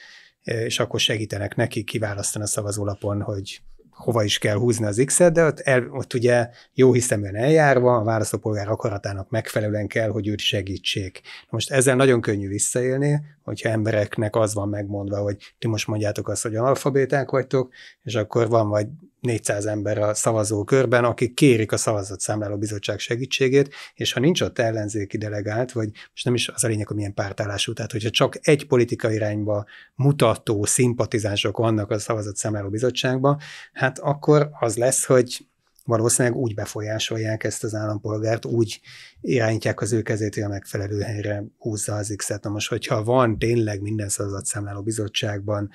e, és akkor segítenek neki kiválasztani a szavazólapon, hogy hova is kell húzni az X-et, de ott, el, ott ugye jó hiszeműen eljárva, a választópolgár akaratának megfelelően kell, hogy őt segítsék. Most ezzel nagyon könnyű visszaélni, hogyha embereknek az van megmondva, hogy ti most mondjátok azt, hogy analfabéták vagytok, és akkor van vagy 400 ember a szavazó körben, akik kérik a szavazatszámláló bizottság segítségét, és ha nincs ott ellenzéki delegált, vagy most nem is az a lényeg, hogy milyen pártállású, tehát hogyha csak egy politika irányba mutató szimpatizások vannak a szavazatszámláló bizottságban, hát akkor az lesz, hogy valószínűleg úgy befolyásolják ezt az állampolgárt, úgy irányítják az ő kezét, hogy a megfelelő helyre húzza az X-et. Na most, hogyha van tényleg minden szavazatszámláló bizottságban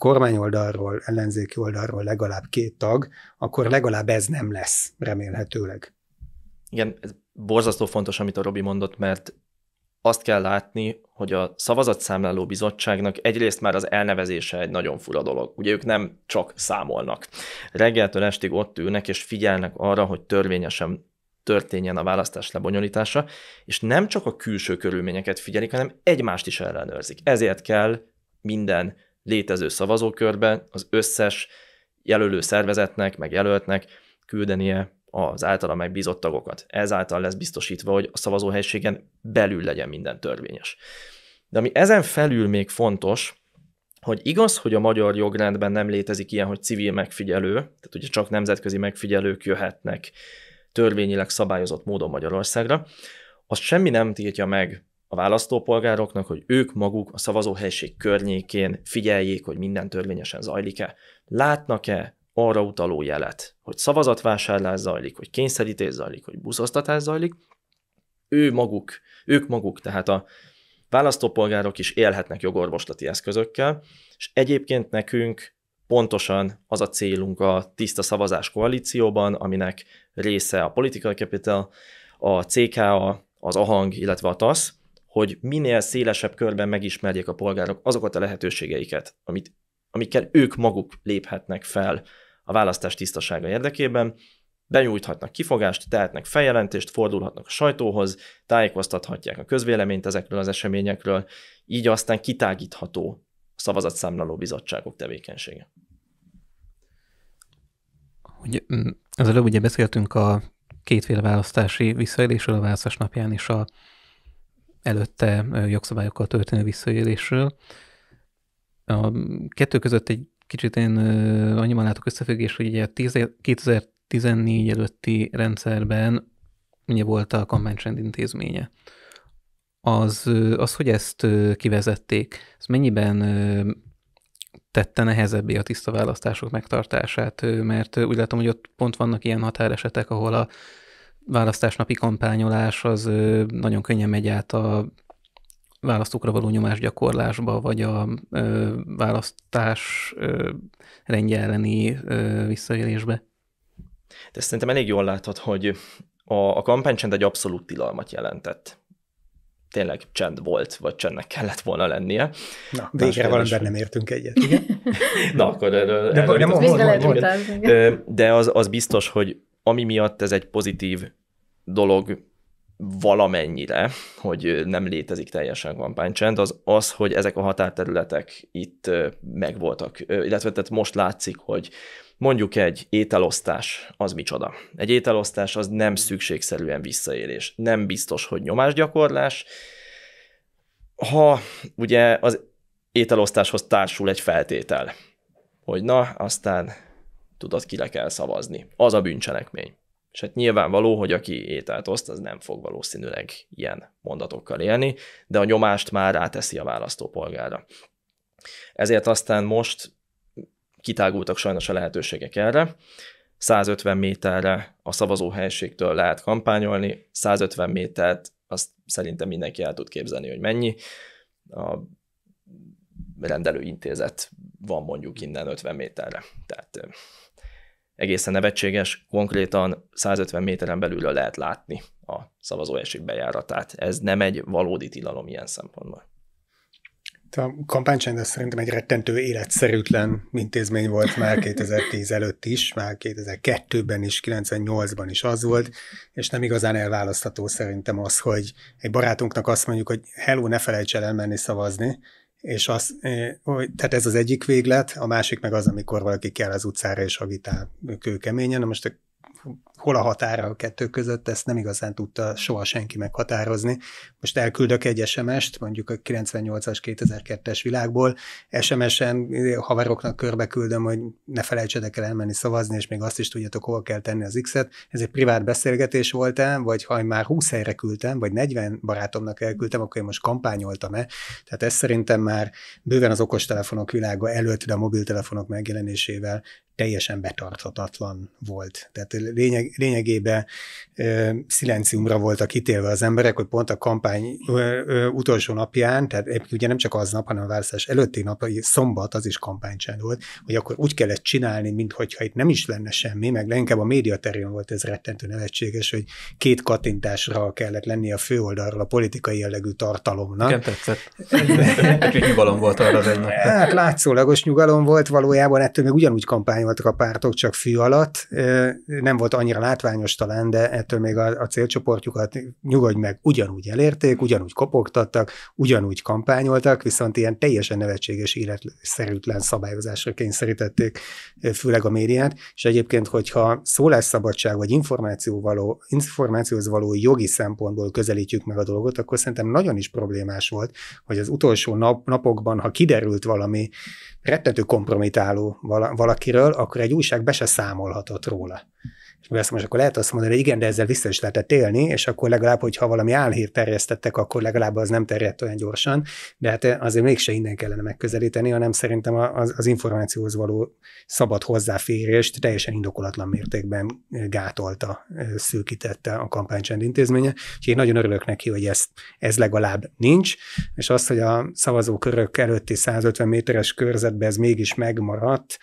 kormány oldalról, ellenzéki oldalról legalább két tag, akkor legalább ez nem lesz, remélhetőleg. Igen, ez borzasztó fontos, amit a Robi mondott, mert azt kell látni, hogy a szavazatszámláló bizottságnak egyrészt már az elnevezése egy nagyon fura dolog. Ugye ők nem csak számolnak. Reggeltől estig ott ülnek és figyelnek arra, hogy törvényesen történjen a választás lebonyolítása, és nem csak a külső körülményeket figyelik, hanem egymást is ellenőrzik. Ezért kell minden létező szavazókörben az összes jelölő szervezetnek, meg jelöltnek küldenie az általa megbízott tagokat. Ezáltal lesz biztosítva, hogy a szavazóhelységen belül legyen minden törvényes. De ami ezen felül még fontos, hogy igaz, hogy a magyar jogrendben nem létezik ilyen, hogy civil megfigyelő, tehát ugye csak nemzetközi megfigyelők jöhetnek törvényileg szabályozott módon Magyarországra, az semmi nem tiltja meg a választópolgároknak, hogy ők maguk a szavazóhelység környékén figyeljék, hogy minden törvényesen zajlik-e. Látnak-e arra utaló jelet, hogy szavazatvásárlás zajlik, hogy kényszerítés zajlik, hogy buszosztatás zajlik, ő maguk, ők maguk, tehát a választópolgárok is élhetnek jogorvoslati eszközökkel, és egyébként nekünk pontosan az a célunk a tiszta szavazás koalícióban, aminek része a Political Capital, a CKA, az AHANG, illetve a TASZ, hogy minél szélesebb körben megismerjék a polgárok azokat a lehetőségeiket, amit, amikkel ők maguk léphetnek fel a választás tisztasága érdekében, benyújthatnak kifogást, tehetnek feljelentést, fordulhatnak a sajtóhoz, tájékoztathatják a közvéleményt ezekről az eseményekről, így aztán kitágítható a szavazatszámláló bizottságok tevékenysége. Hogy mm, az előbb ugye beszéltünk a kétféle választási visszaélésről a választás napján és a előtte jogszabályokkal történő visszaélésről. A kettő között egy kicsit én annyiban látok összefüggés, hogy ugye a 2014 előtti rendszerben ugye volt a kampánycsend intézménye. Az, az, hogy ezt kivezették, ez mennyiben tette nehezebbé a tiszta választások megtartását, mert úgy látom, hogy ott pont vannak ilyen határesetek, ahol a választásnapi kampányolás az nagyon könnyen megy át a választókra való nyomásgyakorlásba, vagy a ö, választás rendje elleni ö, visszaélésbe. De szerintem elég jól láthat, hogy a, a kampánycsend egy abszolút tilalmat jelentett. Tényleg csend volt, vagy csendnek kellett volna lennie. Na, végre valamiben nem értünk egyet, igen? <laughs> <laughs> Na, akkor erről... De, erről de, de, de, de az, az biztos, hogy ami miatt ez egy pozitív dolog valamennyire, hogy nem létezik teljesen kampánycsend, az az, hogy ezek a határterületek itt megvoltak, illetve tehát most látszik, hogy mondjuk egy ételosztás az micsoda. Egy ételosztás az nem szükségszerűen visszaélés, nem biztos, hogy nyomásgyakorlás, ha ugye az ételosztáshoz társul egy feltétel, hogy na, aztán tudod, kire kell szavazni. Az a bűncselekmény. És hát nyilvánvaló, hogy aki ételt oszt, az nem fog valószínűleg ilyen mondatokkal élni, de a nyomást már ráteszi a választópolgára. Ezért aztán most kitágultak sajnos a lehetőségek erre. 150 méterre a szavazóhelységtől lehet kampányolni, 150 métert azt szerintem mindenki el tud képzelni, hogy mennyi. A rendelőintézet van mondjuk innen 50 méterre. Tehát egészen nevetséges, konkrétan 150 méteren belülről lehet látni a szavazóesik bejáratát. Ez nem egy valódi tilalom ilyen szempontból. A kampánycsend az szerintem egy rettentő életszerűtlen intézmény volt már 2010 előtt is, már 2002-ben is, 98-ban is az volt, és nem igazán elválasztható szerintem az, hogy egy barátunknak azt mondjuk, hogy hello, ne felejts el elmenni szavazni, és az, tehát ez az egyik véglet, a másik meg az, amikor valaki kell az utcára és agitál kőkeményen, na most a hol a határa a kettő között, ezt nem igazán tudta soha senki meghatározni. Most elküldök egy SMS-t, mondjuk a 98-as, 2002-es világból, SMS-en eh, haveroknak körbe küldöm, hogy ne felejtsetek el elmenni szavazni, és még azt is tudjátok, hol kell tenni az X-et. Ez egy privát beszélgetés voltam, vagy ha már 20 helyre küldtem, vagy 40 barátomnak elküldtem, akkor én most kampányoltam-e. Tehát ez szerintem már bőven az okostelefonok világa előtt, de a mobiltelefonok megjelenésével teljesen betarthatatlan volt. Tehát lényeg, lényegében szilenciumra voltak ítélve az emberek, hogy pont a kampány utolsó napján, tehát ugye nem csak aznap, hanem a választás előtti nap, szombat az is kampánycsend volt, hogy akkor úgy kellett csinálni, mintha itt nem is lenne semmi, meg inkább a médiaterén volt ez rettentő nevetséges, hogy két kattintásra kellett lenni a főoldalról a politikai jellegű tartalomnak. Nem tetszett. Egy nyugalom volt arra az Hát látszólagos nyugalom volt, valójában ettől még ugyanúgy kampányoltak a pártok, csak fű alatt. Nem volt annyira látványos talán, de ettől még a, a célcsoportjukat nyugodj meg, ugyanúgy elérték, ugyanúgy kopogtattak, ugyanúgy kampányoltak, viszont ilyen teljesen nevetséges, életszerűtlen szabályozásra kényszerítették, főleg a médiát, és egyébként, hogyha szólásszabadság vagy információ való, információhoz való jogi szempontból közelítjük meg a dolgot, akkor szerintem nagyon is problémás volt, hogy az utolsó nap, napokban, ha kiderült valami rettentő kompromitáló valakiről, akkor egy újság be se számolhatott róla. Persze most akkor lehet azt mondani, hogy igen, de ezzel vissza is lehetett élni, és akkor legalább, hogyha valami álhírt terjesztettek, akkor legalább az nem terjedt olyan gyorsan, de hát azért mégse innen kellene megközelíteni, hanem szerintem az, az információhoz való szabad hozzáférést teljesen indokolatlan mértékben gátolta, szűkítette a kampánycsend intézménye, Úgyhogy én nagyon örülök neki, hogy ez, ez legalább nincs, és az, hogy a szavazókörök előtti 150 méteres körzetben ez mégis megmaradt,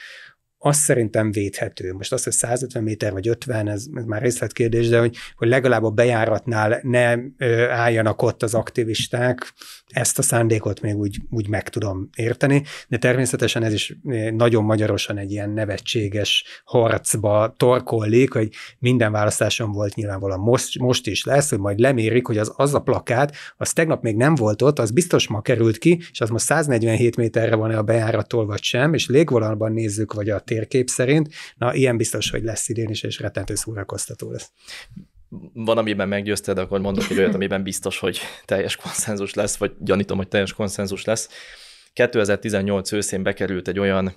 az szerintem védhető. Most az, hogy 150 méter vagy 50, ez, ez már részletkérdés, de hogy, hogy legalább a bejáratnál ne ö, álljanak ott az aktivisták, ezt a szándékot még úgy, úgy meg tudom érteni, de természetesen ez is nagyon magyarosan egy ilyen nevetséges harcba torkollik, hogy minden választáson volt nyilvánvalóan most, most is lesz, hogy majd lemérik, hogy az, az a plakát, az tegnap még nem volt ott, az biztos ma került ki, és az most 147 méterre van-e a bejárattól vagy sem, és légvonalban nézzük, vagy a térkép szerint. Na, ilyen biztos, hogy lesz idén is, és rettentő szórakoztató lesz van, amiben meggyőzted, akkor mondok egy olyat, amiben biztos, hogy teljes konszenzus lesz, vagy gyanítom, hogy teljes konszenzus lesz. 2018 őszén bekerült egy olyan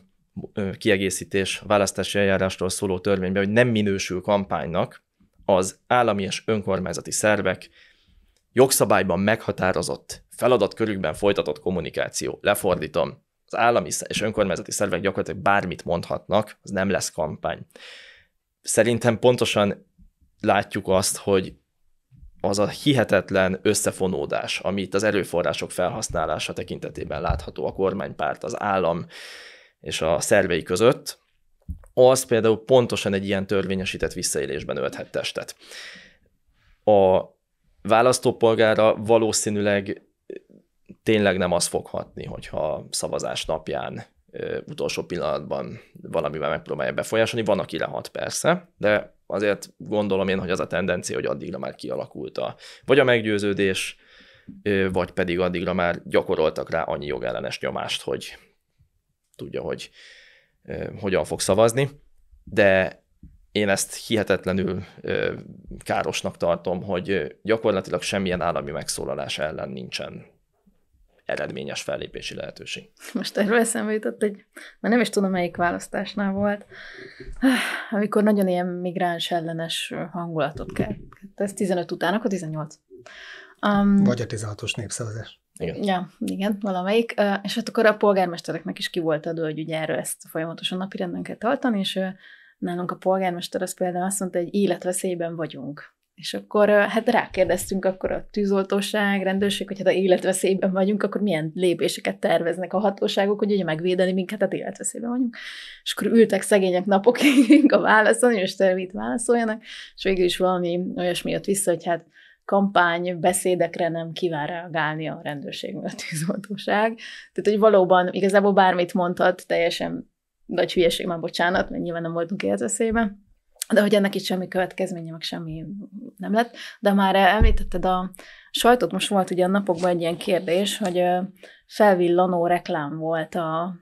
kiegészítés választási eljárásról szóló törvénybe, hogy nem minősül kampánynak az állami és önkormányzati szervek jogszabályban meghatározott feladatkörükben folytatott kommunikáció. Lefordítom az állami és önkormányzati szervek gyakorlatilag bármit mondhatnak, az nem lesz kampány. Szerintem pontosan látjuk azt, hogy az a hihetetlen összefonódás, amit az erőforrások felhasználása tekintetében látható a kormánypárt, az állam és a szervei között, az például pontosan egy ilyen törvényesített visszaélésben ölthet testet. A választópolgára valószínűleg tényleg nem az fog hatni, hogyha szavazás napján utolsó pillanatban valamivel megpróbálja befolyásolni. Van, aki lehat persze, de azért gondolom én, hogy az a tendencia, hogy addigra már kialakult a, vagy a meggyőződés, vagy pedig addigra már gyakoroltak rá annyi jogellenes nyomást, hogy tudja, hogy hogyan fog szavazni, de én ezt hihetetlenül károsnak tartom, hogy gyakorlatilag semmilyen állami megszólalás ellen nincsen eredményes fellépési lehetőség. Most erről eszembe jutott, hogy már nem is tudom, melyik választásnál volt, amikor nagyon ilyen migráns ellenes hangulatot kell. Ez 15 után, akkor 18. Um, Vagy a 16-os népszavazás. Igen. Ja, igen, valamelyik. És hát akkor a polgármestereknek is ki volt adó, hogy ugye erről ezt folyamatosan napirenden kell tartani, és nálunk a polgármester az például azt mondta, hogy életveszélyben vagyunk. És akkor hát rákérdeztünk akkor a tűzoltóság, rendőrség, hogy hát a életveszélyben vagyunk, akkor milyen lépéseket terveznek a hatóságok, hogy ugye megvédeni minket, hát életveszélyben vagyunk. És akkor ültek szegények napokig a válaszon, és mit válaszoljanak, és végül is valami olyasmi jött vissza, hogy hát kampány beszédekre nem kíván reagálni a rendőrség, a tűzoltóság. Tehát, hogy valóban igazából bármit mondhat, teljesen nagy hülyeség, már bocsánat, mert nyilván nem voltunk életveszélyben de hogy ennek itt semmi következménye, meg semmi nem lett. De már említetted a sajtót, most volt ugye a napokban egy ilyen kérdés, hogy felvillanó reklám volt a,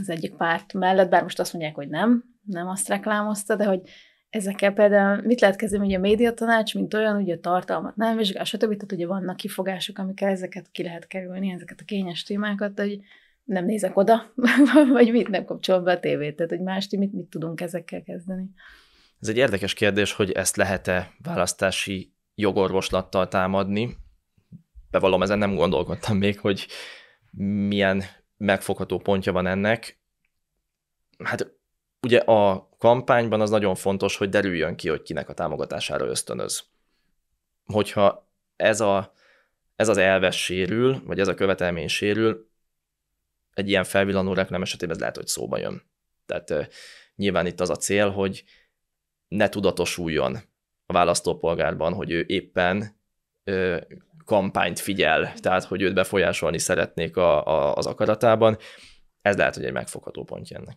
az egyik párt mellett, bár most azt mondják, hogy nem, nem azt reklámozta, de hogy ezekkel például mit lehet kezdeni, hogy a médiatanács, mint olyan, ugye a tartalmat nem vizsgál, stb. Tehát ugye vannak kifogások, amikkel ezeket ki lehet kerülni, ezeket a kényes témákat, hogy nem nézek oda, <laughs> vagy mit nem kapcsolom be a tévét, tehát hogy más, mit, mit tudunk ezekkel kezdeni. Ez egy érdekes kérdés, hogy ezt lehet-e választási jogorvoslattal támadni. Bevallom, ezen nem gondolkodtam még, hogy milyen megfogható pontja van ennek. Hát ugye a kampányban az nagyon fontos, hogy derüljön ki, hogy kinek a támogatására ösztönöz. Hogyha ez, a, ez az elves sérül, vagy ez a követelmény sérül, egy ilyen felvillanó reklám esetében ez lehet, hogy szóba jön. Tehát nyilván itt az a cél, hogy ne tudatosuljon a választópolgárban, hogy ő éppen ö, kampányt figyel, tehát hogy őt befolyásolni szeretnék a, a, az akaratában. Ez lehet, hogy egy megfogható pontja ennek.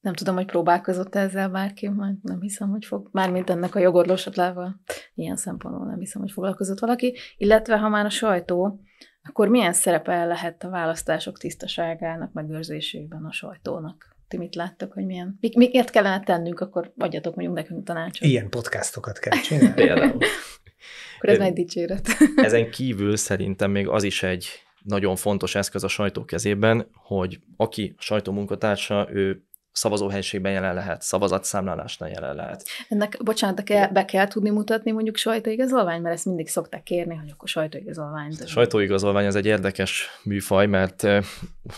Nem tudom, hogy próbálkozott ezzel bárki, majd nem hiszem, hogy fog. Mármint ennek a jogorlósatlával ilyen szempontból nem hiszem, hogy foglalkozott valaki. Illetve, ha már a sajtó, akkor milyen szerepe lehet a választások tisztaságának megőrzésében a sajtónak? ti mit láttok, hogy milyen, mik, miért kellene tennünk, akkor adjatok mondjuk nekünk tanácsot. Ilyen podcastokat kell csinálni. Például. Akkor ez nagy dicséret. <laughs> Ezen kívül szerintem még az is egy nagyon fontos eszköz a sajtó kezében, hogy aki a sajtó munkatársa, ő szavazóhelyiségben jelen lehet, szavazatszámlálásnál jelen lehet. Ennek, bocsánat, de kell, be kell tudni mutatni mondjuk sajtóigazolvány, mert ezt mindig szokták kérni, hogy akkor sajtóigazolvány. A sajtóigazolvány az egy érdekes műfaj, mert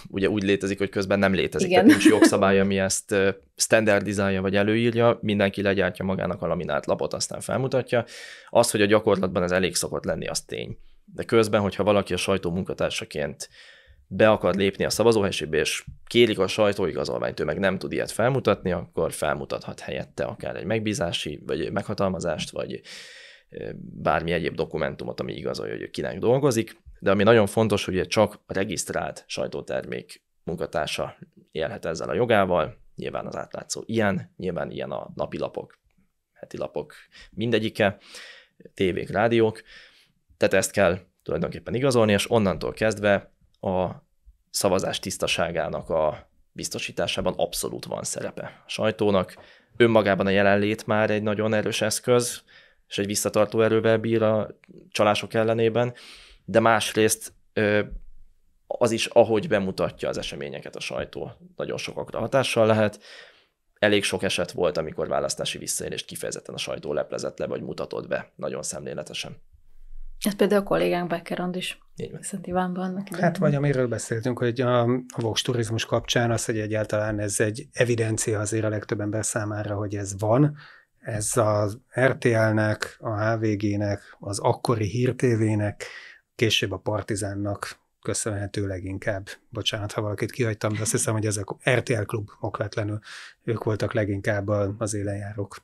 ugye úgy létezik, hogy közben nem létezik. Igen. Tehát nincs jogszabály, ami ezt standardizálja vagy előírja, mindenki legyártja magának a laminált lapot, aztán felmutatja. Az, hogy a gyakorlatban ez elég szokott lenni, az tény. De közben, hogyha valaki a sajtó munkatársaként be akar lépni a szavazóhelyiségbe, és kérik a ő meg nem tud ilyet felmutatni, akkor felmutathat helyette akár egy megbízási, vagy meghatalmazást, vagy bármi egyéb dokumentumot, ami igazolja, hogy kinek dolgozik. De ami nagyon fontos, hogy csak a regisztrált sajtótermék munkatársa élhet ezzel a jogával, nyilván az átlátszó ilyen, nyilván ilyen a napilapok, heti lapok mindegyike, tévék, rádiók, tehát ezt kell tulajdonképpen igazolni, és onnantól kezdve a szavazás tisztaságának a biztosításában abszolút van szerepe. A sajtónak önmagában a jelenlét már egy nagyon erős eszköz, és egy visszatartó erővel bír a csalások ellenében, de másrészt az is, ahogy bemutatja az eseményeket a sajtó, nagyon sokakra hatással lehet. Elég sok eset volt, amikor választási visszaélést kifejezetten a sajtó leplezett le, vagy mutatott be nagyon szemléletesen. Ez hát például a kollégánk Beckerand is. Szent Ivánban Hát vagy amiről beszéltünk, hogy a, a vós turizmus kapcsán az, hogy egyáltalán ez egy evidencia azért a legtöbb ember számára, hogy ez van, ez az RTL-nek, a HVG-nek, az akkori hírtévének, később a Partizánnak köszönhető leginkább, Bocsánat, ha valakit kihagytam, de azt hiszem, hogy ezek RTL klub okvetlenül, ők voltak leginkább az élenjárók.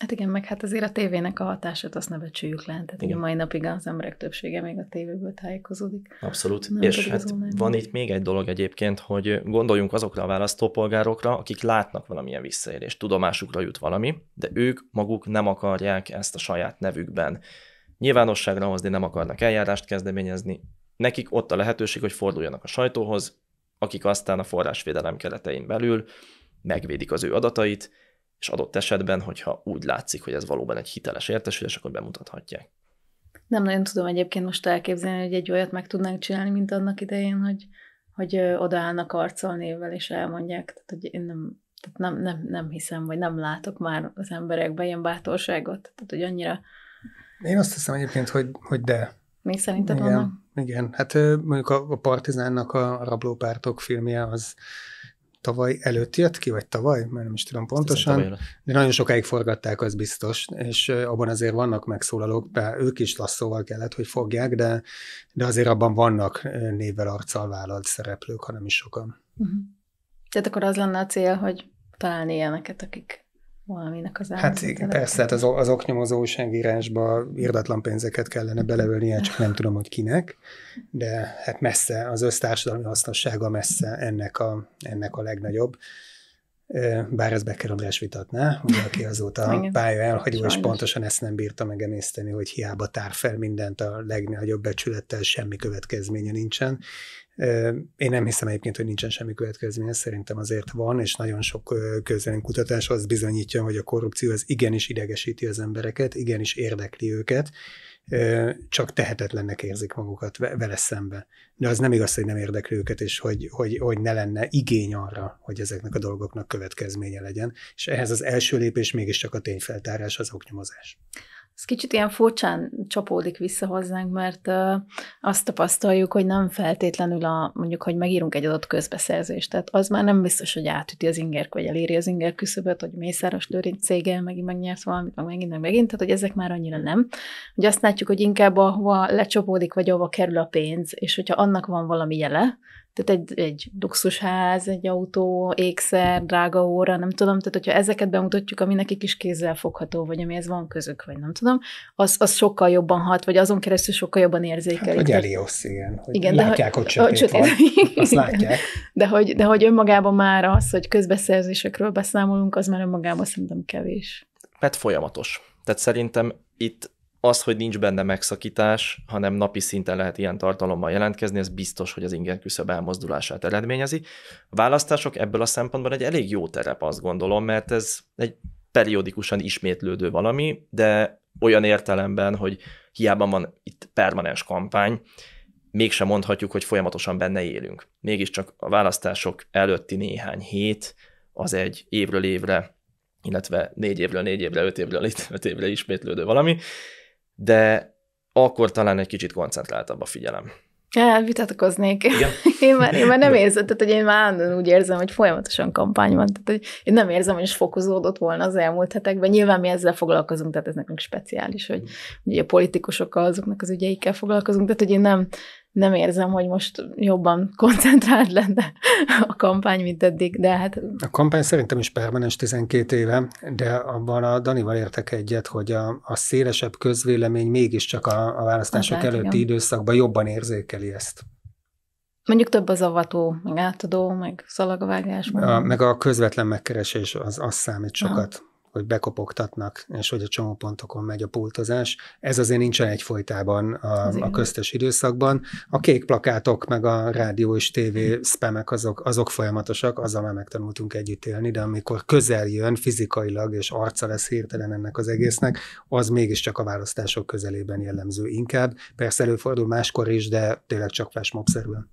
Hát igen, meg hát azért a tévének a hatását azt ne becsüljük le. Tehát igen. a mai napig az emberek többsége még a tévéből tájékozódik. Abszolút. Nem és hát van itt még egy dolog egyébként, hogy gondoljunk azokra a választópolgárokra, akik látnak valamilyen visszaélést, tudomásukra jut valami, de ők maguk nem akarják ezt a saját nevükben nyilvánosságra hozni, nem akarnak eljárást kezdeményezni. Nekik ott a lehetőség, hogy forduljanak a sajtóhoz, akik aztán a forrásvédelem keretein belül megvédik az ő adatait, és adott esetben, hogyha úgy látszik, hogy ez valóban egy hiteles értesülés, akkor bemutathatják. Nem nagyon tudom egyébként most elképzelni, hogy egy olyat meg tudnánk csinálni, mint annak idején, hogy, hogy odaállnak arccal névvel, és elmondják. Tehát, hogy én nem, tehát nem, nem, nem hiszem, vagy nem látok már az emberekben ilyen bátorságot. Tehát, hogy annyira... Én azt hiszem egyébként, hogy, hogy de. Még szerinted igen, vannak? Igen, hát mondjuk a, a Partizánnak a Rablópártok filmje az tavaly előtt jött ki, vagy tavaly, mert nem is tudom pontosan, de nagyon sokáig forgatták, az biztos, és abban azért vannak megszólalók, de ők is lasszóval kellett, hogy fogják, de, de azért abban vannak névvel, arccal vállalt szereplők, hanem is sokan. Uh-huh. Tehát akkor az lenne a cél, hogy találni ilyeneket, akik valaminek az Hát persze, tehát az, az oknyomozó újságírásba irdatlan pénzeket kellene beleölni, csak nem tudom, hogy kinek, de hát messze, az össztársadalmi hasznossága messze ennek a, ennek a legnagyobb. Bár ez Becker András vitatná, ugye, aki azóta pálya elhagyó, és pontosan ezt nem bírta megemészteni, hogy hiába tár fel mindent a legnagyobb becsülettel, semmi következménye nincsen, én nem hiszem egyébként, hogy nincsen semmi következménye, szerintem azért van, és nagyon sok közelünk kutatás az bizonyítja, hogy a korrupció az igenis idegesíti az embereket, igenis érdekli őket, csak tehetetlennek érzik magukat vele szembe. De az nem igaz, hogy nem érdekli őket, és hogy, hogy, hogy ne lenne igény arra, hogy ezeknek a dolgoknak következménye legyen. És ehhez az első lépés mégiscsak a tényfeltárás, az oknyomozás. Ez kicsit ilyen furcsán csapódik vissza hozzánk, mert ö, azt tapasztaljuk, hogy nem feltétlenül a, mondjuk, hogy megírunk egy adott közbeszerzést, tehát az már nem biztos, hogy átüti az inger, vagy eléri az inger küszöböt, hogy Mészáros Lőrinc cége megint megnyert valamit, meg megint, meg megint, tehát hogy ezek már annyira nem. Hogy azt látjuk, hogy inkább ahova lecsapódik, vagy ahova kerül a pénz, és hogyha annak van valami jele, tehát egy, egy luxusház, egy autó, ékszer, drága óra, nem tudom, tehát hogyha ezeket bemutatjuk, ami nekik is kézzel fogható, vagy amihez van közük, vagy nem tudom, az, az sokkal jobban hat, vagy azon keresztül sokkal jobban érzékelik. Hát, vagy Eliosz, igen. Hogy igen látják, de, hogy, hogy van. <laughs> Azt látják. De hogy, de hogy önmagában már az, hogy közbeszerzésekről beszámolunk, az már önmagában szerintem kevés. PET hát folyamatos. Tehát szerintem itt az, hogy nincs benne megszakítás, hanem napi szinten lehet ilyen tartalommal jelentkezni, ez biztos, hogy az inger küszöb elmozdulását eredményezi. A választások ebből a szempontból egy elég jó terep, azt gondolom, mert ez egy periódikusan ismétlődő valami, de olyan értelemben, hogy hiába van itt permanens kampány, mégsem mondhatjuk, hogy folyamatosan benne élünk. Mégiscsak a választások előtti néhány hét az egy évről évre, illetve négy évről négy évre, öt évről öt évre ismétlődő valami, de akkor talán egy kicsit koncentráltabb a figyelem. Hát, vitatkoznék. Igen? <laughs> Én már, én már nem érzem, tehát hogy én már állandóan úgy érzem, hogy folyamatosan kampány van, tehát hogy én nem érzem, hogy is fokozódott volna az elmúlt hetekben. Nyilván mi ezzel foglalkozunk, tehát ez nekünk speciális, hogy mm. ugye a politikusokkal, azoknak az ügyeikkel foglalkozunk, tehát hogy én nem, nem érzem, hogy most jobban koncentrált lenne a kampány, mint eddig, de hát... A kampány szerintem is permanens 12 éve, de abban a Danival értek egyet, hogy a, a szélesebb közvélemény mégiscsak a, a választások hát, hát előtti igen. időszakban jobban érzékeli ezt. Mondjuk több az avató, meg átadó, meg szalagvágás. a, meg a közvetlen megkeresés az, az számít sokat. Aha hogy bekopogtatnak, és hogy a csomópontokon megy a pultozás. Ez azért nincsen egyfolytában a, a köztes időszakban. A kék plakátok, meg a rádió és tévé spamek azok, azok folyamatosak, azzal már megtanultunk együtt élni, de amikor közel jön fizikailag, és arca lesz hirtelen ennek az egésznek, az mégiscsak a választások közelében jellemző inkább. Persze előfordul máskor is, de tényleg csak flashmobszerűen.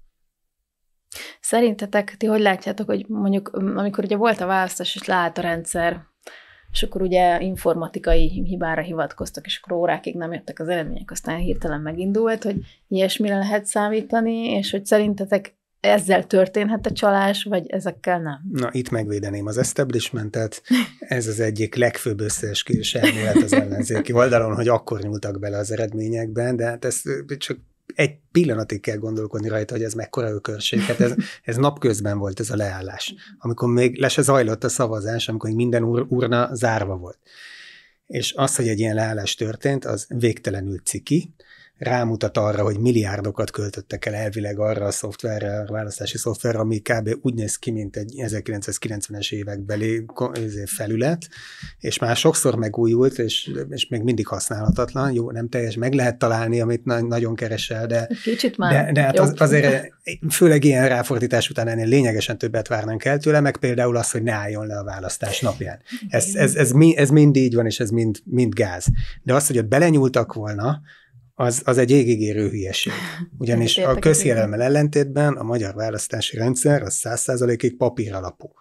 Szerintetek, ti hogy látjátok, hogy mondjuk amikor ugye volt a választás, és lát a rendszer és akkor ugye informatikai hibára hivatkoztak, és akkor órákig nem jöttek az eredmények, aztán hirtelen megindult, hogy ilyesmire lehet számítani, és hogy szerintetek ezzel történhet a csalás, vagy ezekkel nem? Na, itt megvédeném az establishmentet. Ez az egyik legfőbb összeesküvés elmélet az ellenzéki oldalon, hogy akkor nyúltak bele az eredményekben, de hát ezt csak egy pillanatig kell gondolkodni rajta, hogy ez mekkora ökörség. Hát ez, ez napközben volt ez a leállás, amikor még le se zajlott a szavazás, amikor minden ur- urna zárva volt. És az, hogy egy ilyen leállás történt, az végtelenül ciki, rámutat arra, hogy milliárdokat költöttek el elvileg arra a szoftverre, a választási szoftverre, ami kb. úgy néz ki, mint egy 1990-es évek belé izé, felület, és már sokszor megújult, és, és még mindig használhatatlan. Jó, nem teljes, meg lehet találni, amit na- nagyon keresel, de, Kicsit már de, de hát az, azért főleg ilyen ráfordítás után ennél lényegesen többet várnánk el tőle, meg például az, hogy ne álljon le a választás napján. Ez, ez, ez, ez, mi, ez mind így van, és ez mind, mind gáz. De az, hogy ott belenyúltak volna, az, az egy égigérő hülyeség. <laughs> Ugyanis a közjelemmel ellentétben a magyar választási rendszer az száz százalékig papír alapú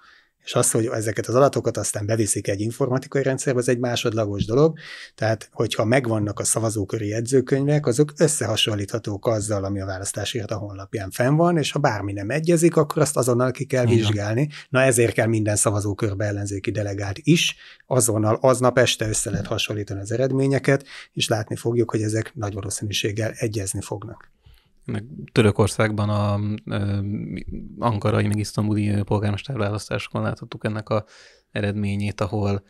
és azt, hogy ezeket az adatokat aztán beviszik egy informatikai rendszerbe, az egy másodlagos dolog, tehát hogyha megvannak a szavazóköri jegyzőkönyvek, azok összehasonlíthatók azzal, ami a választási a honlapján fenn van, és ha bármi nem egyezik, akkor azt azonnal ki kell Igen. vizsgálni. Na ezért kell minden szavazókörbe ellenzéki delegált is, azonnal aznap este össze lehet hasonlítani az eredményeket, és látni fogjuk, hogy ezek nagy valószínűséggel egyezni fognak. Meg Törökországban a ö, ankarai, meg isztambuli választásokon láthattuk ennek a eredményét, ahol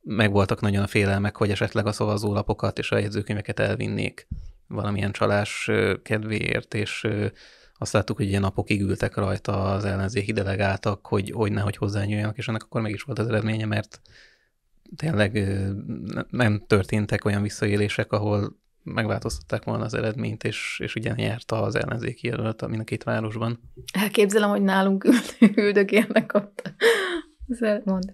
megvoltak nagyon a félelmek, hogy esetleg a szavazólapokat és a jegyzőkönyveket elvinnék valamilyen csalás kedvéért, és azt láttuk, hogy ilyen napokig ültek rajta az ellenzéki delegáltak, hogy, hogy nehogy hozzányúljanak, és ennek akkor meg is volt az eredménye, mert tényleg nem történtek olyan visszaélések, ahol megváltoztatták volna az eredményt, és, és ugye járt az ellenzéki jelölt mind a két városban. Elképzelem, hogy nálunk üldögélnek ott. <laughs> Szóval Mond.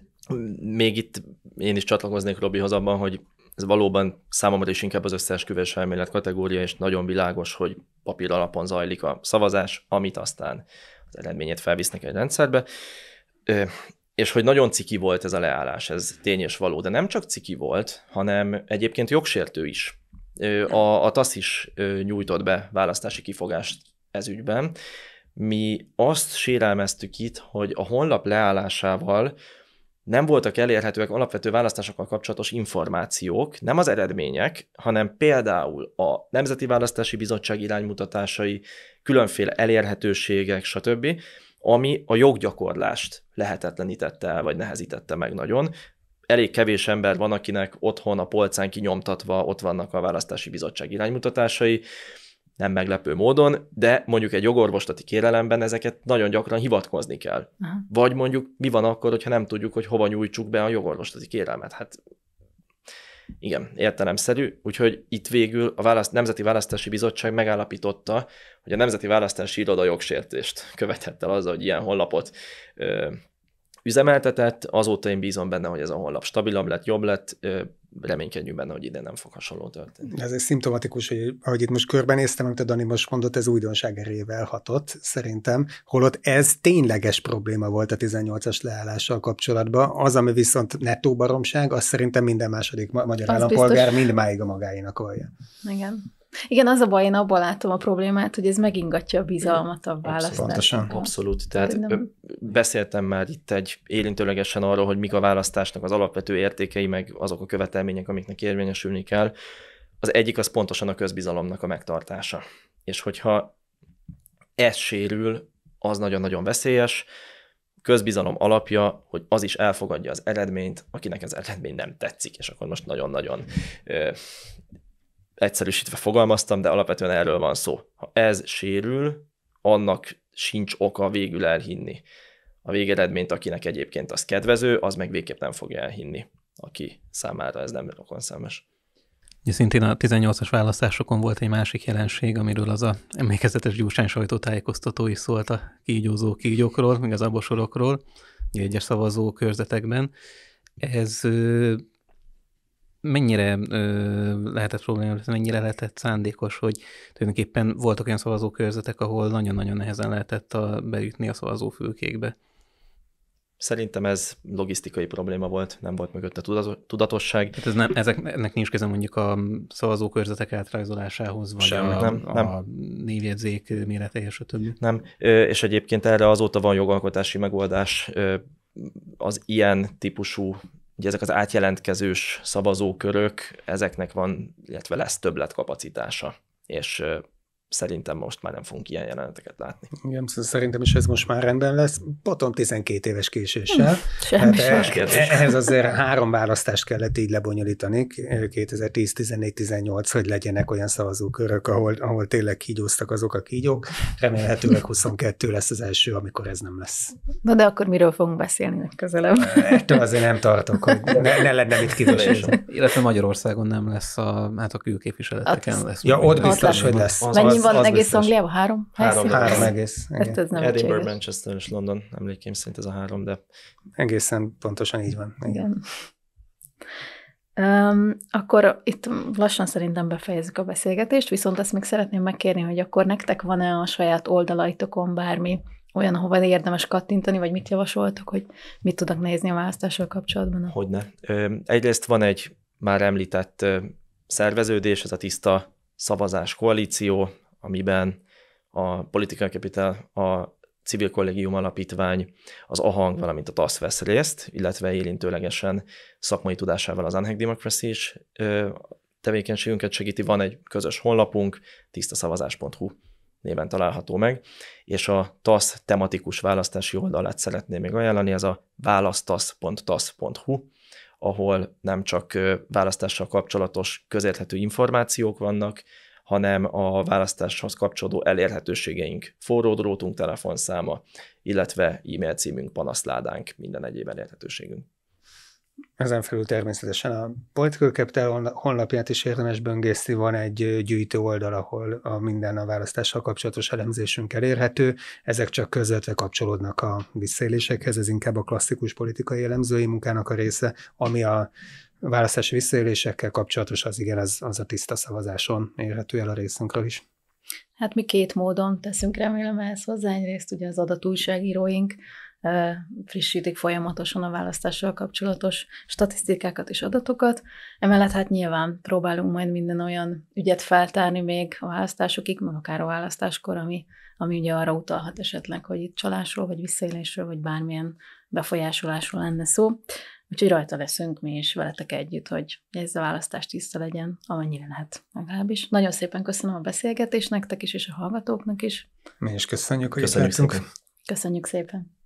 Még itt én is csatlakoznék Robihoz abban, hogy ez valóban számomra is inkább az összeesküvés elmélet kategória, és nagyon világos, hogy papír alapon zajlik a szavazás, amit aztán az eredményét felvisznek egy rendszerbe. És hogy nagyon ciki volt ez a leállás, ez tény és való, de nem csak ciki volt, hanem egyébként jogsértő is a, a TASZ is nyújtott be választási kifogást ez ügyben. Mi azt sérelmeztük itt, hogy a honlap leállásával nem voltak elérhetőek alapvető választásokkal kapcsolatos információk, nem az eredmények, hanem például a Nemzeti Választási Bizottság iránymutatásai, különféle elérhetőségek, stb., ami a joggyakorlást lehetetlenítette el, vagy nehezítette meg nagyon, elég kevés ember van, akinek otthon a polcán kinyomtatva ott vannak a választási bizottság iránymutatásai, nem meglepő módon, de mondjuk egy jogorvostati kérelemben ezeket nagyon gyakran hivatkozni kell. Aha. Vagy mondjuk mi van akkor, hogyha nem tudjuk, hogy hova nyújtsuk be a jogorvostati kérelmet. Hát igen, értelemszerű, úgyhogy itt végül a választ, Nemzeti Választási Bizottság megállapította, hogy a Nemzeti Választási Iroda jogsértést követett el azzal, hogy ilyen honlapot ö, üzemeltetett, azóta én bízom benne, hogy ez a honlap stabilabb lett, jobb lett, reménykedjünk benne, hogy ide nem fog hasonló történni. Ez egy szimptomatikus, hogy ahogy itt most körbenéztem, amit a Dani most mondott, ez újdonság erével hatott, szerintem, holott ez tényleges probléma volt a 18-as leállással kapcsolatban. Az, ami viszont nettó baromság, az szerintem minden második magyar az állampolgár biztos. mind a magáinak olja. Igen. Igen, az a baj, én abból látom a problémát, hogy ez megingatja a bizalmat a választásban. Pontosan. Abszolút. Tehát nem... beszéltem már itt egy érintőlegesen arról, hogy mik a választásnak az alapvető értékei, meg azok a követelmények, amiknek érvényesülni kell. Az egyik az pontosan a közbizalomnak a megtartása. És hogyha ez sérül, az nagyon-nagyon veszélyes. Közbizalom alapja, hogy az is elfogadja az eredményt, akinek az eredmény nem tetszik, és akkor most nagyon-nagyon egyszerűsítve fogalmaztam, de alapvetően erről van szó. Ha ez sérül, annak sincs oka végül elhinni. A végeredményt, akinek egyébként az kedvező, az meg végképp nem fogja elhinni, aki számára ez nem rokon szemes. szintén a 18-as választásokon volt egy másik jelenség, amiről az a emlékezetes gyurcsány sajtótájékoztató is szólt a kígyózó kígyókról, meg az abosorokról, egyes szavazó körzetekben. Ez mennyire ö, lehetett probléma, mennyire lehetett szándékos, hogy tulajdonképpen voltak olyan szavazókörzetek, ahol nagyon-nagyon nehezen lehetett a, beütni a szavazófülkékbe. Szerintem ez logisztikai probléma volt, nem volt mögötte tudatosság. Tehát ez nem, ezeknek nincs köze mondjuk a szavazókörzetek átrajzolásához, vagy Semmi, a, nem, nem. a névjegyzék méreteje, stb. Nem, és egyébként erre azóta van jogalkotási megoldás, az ilyen típusú Ugye ezek az átjelentkezős szavazókörök, ezeknek van, illetve lesz többletkapacitása, és szerintem most már nem fogunk ilyen jeleneteket látni. Igen, szóval szerintem is ez most már rendben lesz. Potom 12 éves késéssel. Hm, semmi hát, eh, ehhez azért három választást kellett így lebonyolítani 2010, 14, 18, hogy legyenek olyan szavazókörök, ahol, ahol tényleg kígyóztak azok a kígyók. Remélhetőleg 22 lesz az első, amikor ez nem lesz. Na de akkor miről fogunk beszélni legközelebb? Ettől azért nem tartok, hogy ne, ne lenne mit kivesélni. Illetve Magyarországon nem lesz a, hát a külképviseleteken lesz. Ja, ott biztos, hogy lesz. Az, az, az, van az egész biztos. Angliában? Három? Három, három, három egész. Hát ez nem Edinburgh, Manchester és London, emlékeim szerint ez a három, de... Egészen pontosan így van. Igen. igen. Um, akkor itt lassan szerintem befejezzük a beszélgetést, viszont azt még szeretném megkérni, hogy akkor nektek van-e a saját oldalaitokon bármi olyan, ahova érdemes kattintani, vagy mit javasoltok, hogy mit tudnak nézni a választással kapcsolatban? Hogyne. Egyrészt van egy már említett szerveződés, ez a Tiszta Szavazás Koalíció, amiben a Political Capital, a Civil Collegium Alapítvány, az AHANG, hm. valamint a TASZ vesz részt, illetve érintőlegesen szakmai tudásával az Unhack Democracy is tevékenységünket segíti. Van egy közös honlapunk, tisztaszavazás.hu néven található meg, és a TASZ tematikus választási oldalát szeretném még ajánlani, ez a választasz.tasz.hu, ahol nem csak választással kapcsolatos közérthető információk vannak, hanem a választáshoz kapcsolódó elérhetőségeink, forró drótunk, telefonszáma, illetve e-mail címünk, panaszládánk, minden egyéb elérhetőségünk. Ezen felül természetesen a Political Capital honlapját is érdemes böngészni, van egy gyűjtő oldal, ahol a minden a választással kapcsolatos elemzésünk elérhető, ezek csak közvetve kapcsolódnak a visszaélésekhez, ez inkább a klasszikus politikai elemzői munkának a része, ami a választási visszaélésekkel kapcsolatos, az igen, az, az a tiszta szavazáson érhető el a részünkről is. Hát mi két módon teszünk remélem ehhez hozzá. Egyrészt ugye az adatújságíróink frissítik folyamatosan a választással kapcsolatos statisztikákat és adatokat. Emellett hát nyilván próbálunk majd minden olyan ügyet feltárni még a választásokig, meg akár a választáskor, ami, ami ugye arra utalhat esetleg, hogy itt csalásról, vagy visszaélésről, vagy bármilyen befolyásolásról lenne szó. Úgyhogy rajta leszünk mi is veletek együtt, hogy ez a választás tiszta legyen, amennyire lehet legalábbis. Nagyon szépen köszönöm a beszélgetést nektek is, és a hallgatóknak is. Mi is köszönjük, hogy köszönjük szépen. Köszönjük szépen.